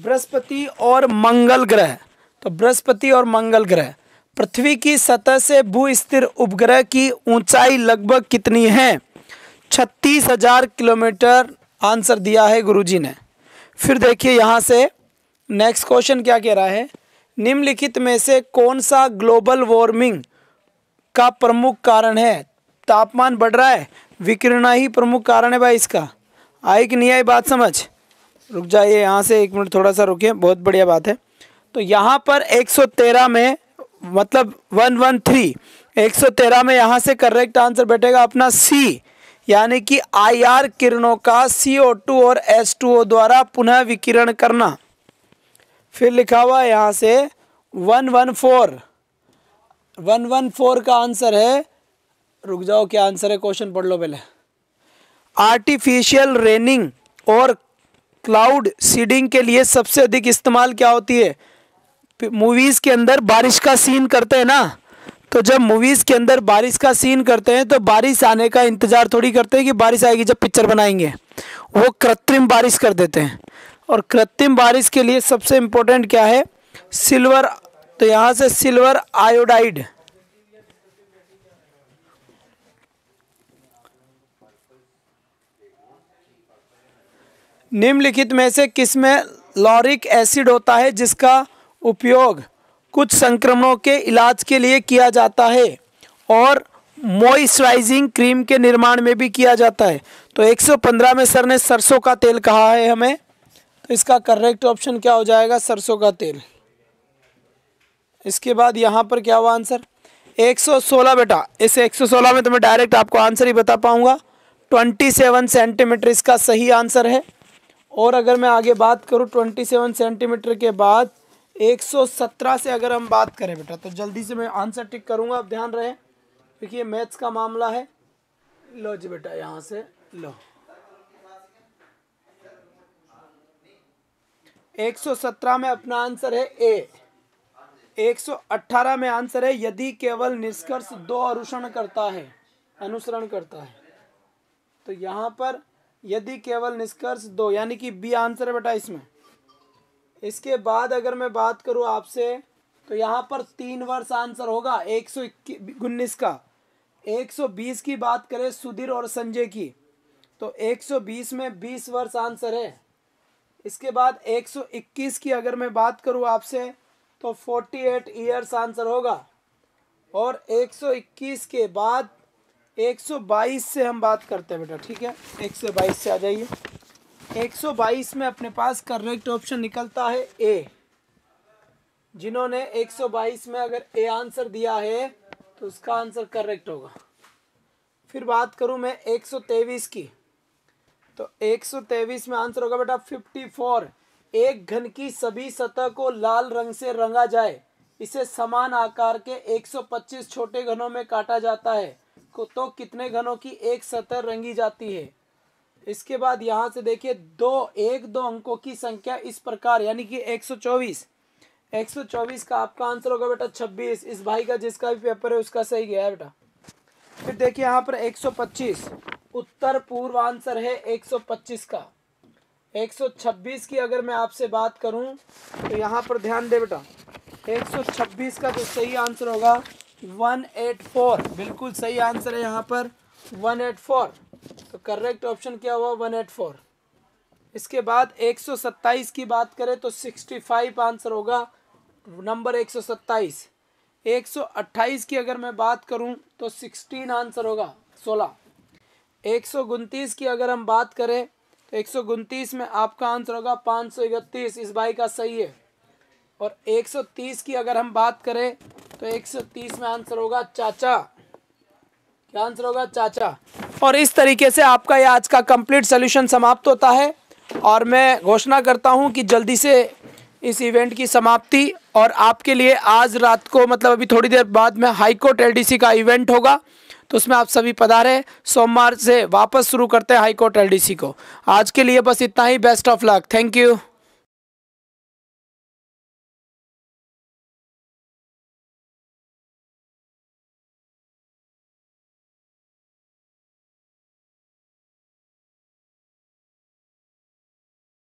बृहस्पति और मंगल ग्रह तो बृहस्पति और मंगल ग्रह पृथ्वी की सतह से भू स्थिर उपग्रह की ऊंचाई लगभग कितनी है छत्तीस हजार किलोमीटर आंसर दिया है गुरुजी ने फिर देखिए यहाँ से नेक्स्ट क्वेश्चन क्या कह रहा है निम्नलिखित में से कौन सा ग्लोबल वार्मिंग का प्रमुख कारण है तापमान बढ़ रहा है विकिरणा ही प्रमुख कारण है भाई इसका आई कि नहीं आई बात समझ रुक जाइए यहाँ से एक मिनट थोड़ा सा रुकिए बहुत बढ़िया बात है तो यहाँ पर 113 में मतलब 113 113 में यहाँ से करेक्ट आंसर बैठेगा अपना सी यानी कि आईआर किरणों का टू और ओ द्वारा पुनः विकिरण करना फिर लिखा हुआ यहाँ से 114 वन वन फोर का आंसर है रुक जाओ क्या आंसर है क्वेश्चन पढ़ लो पहले आर्टिफिशियल रेनिंग और क्लाउड सीडिंग के लिए सबसे अधिक इस्तेमाल क्या होती है मूवीज़ के अंदर बारिश का सीन करते हैं ना तो जब मूवीज़ के अंदर बारिश का सीन करते हैं तो बारिश आने का इंतज़ार थोड़ी करते हैं कि बारिश आएगी जब पिक्चर बनाएंगे वो कृत्रिम बारिश कर देते हैं और कृत्रिम बारिश के लिए सबसे इंपॉर्टेंट क्या है सिल्वर तो यहां से सिल्वर आयोडाइड निम्नलिखित में से किसमें लॉरिक एसिड होता है जिसका उपयोग कुछ संक्रमणों के इलाज के लिए किया जाता है और मॉइस्चराइजिंग क्रीम के निर्माण में भी किया जाता है तो 115 में सर ने सरसों का तेल कहा है हमें तो इसका करेक्ट ऑप्शन क्या हो जाएगा सरसों का तेल इसके बाद यहाँ पर क्या हुआ आंसर 116 बेटा इस 116 में तो मैं डायरेक्ट आपको आंसर ही बता पाऊँगा 27 सेंटीमीटर इसका सही आंसर है और अगर मैं आगे बात करूँ 27 सेंटीमीटर के बाद 117 से अगर हम बात करें बेटा तो जल्दी से मैं आंसर टिक करूँगा आप ध्यान रहे क्योंकि ये मैथ्स का मामला है लो जी बेटा यहाँ से लो 117 में अपना आंसर है ए 118 में आंसर है यदि केवल निष्कर्ष दो अनुसरण करता है अनुसरण करता है तो यहाँ पर यदि केवल निष्कर्ष दो यानी कि बी आंसर है बेटा इसमें इसके बाद अगर मैं बात करूँ आपसे तो यहाँ पर तीन वर्ष आंसर होगा एक सौ उन्नीस का एक सौ बीस की बात करें सुधीर और संजय की तो एक सौ बीस में बीस वर्ष आंसर है इसके बाद एक सौ इक्कीस की अगर मैं बात करूँ आपसे तो 48 ईयर्स आंसर होगा और 121 के बाद 122 से हम बात करते हैं बेटा ठीक है 122 से आ जाइए 122 में अपने पास करेक्ट ऑप्शन निकलता है ए जिन्होंने 122 में अगर ए आंसर दिया है तो उसका आंसर करेक्ट होगा फिर बात करूं मैं 123 की तो 123 में आंसर होगा बेटा 54 एक घन की सभी सतह को लाल रंग से रंगा जाए इसे समान आकार के 125 छोटे घनों में काटा जाता है तो कितने घनों की एक सतह रंगी जाती है इसके बाद यहाँ से देखिए दो एक दो अंकों की संख्या इस प्रकार यानी कि 124 124 का आपका आंसर होगा बेटा 26 इस भाई का जिसका भी पेपर है उसका सही गया है बेटा फिर देखिए यहाँ पर 125 उत्तर पूर्व आंसर है 125 का 126 की अगर मैं आपसे बात करूं तो यहाँ पर ध्यान दे बेटा 126 का जो सही आंसर होगा 184 बिल्कुल सही आंसर है यहाँ पर 184 तो करेक्ट ऑप्शन क्या हुआ 184 इसके बाद 127 की बात करें तो 65 आंसर होगा नंबर 127 128 की अगर मैं बात करूं तो 16 आंसर होगा 16 एक की अगर हम बात करें एक सौ में आपका आंसर होगा पाँच सौ इकतीस इस भाई का सही है और एक सौ तीस की अगर हम बात करें तो एक सौ तीस में आंसर होगा चाचा क्या आंसर होगा चाचा और इस तरीके से आपका यह आज का कंप्लीट सोल्यूशन समाप्त होता है और मैं घोषणा करता हूँ कि जल्दी से इस इवेंट की समाप्ति और आपके लिए आज रात को मतलब अभी थोड़ी देर बाद में हाईकोर्ट एल एलडीसी का इवेंट होगा तो उसमें आप सभी पधारे सोमवार से वापस शुरू करते हैं हाईकोर्ट एल को आज के लिए बस इतना ही best of luck thank you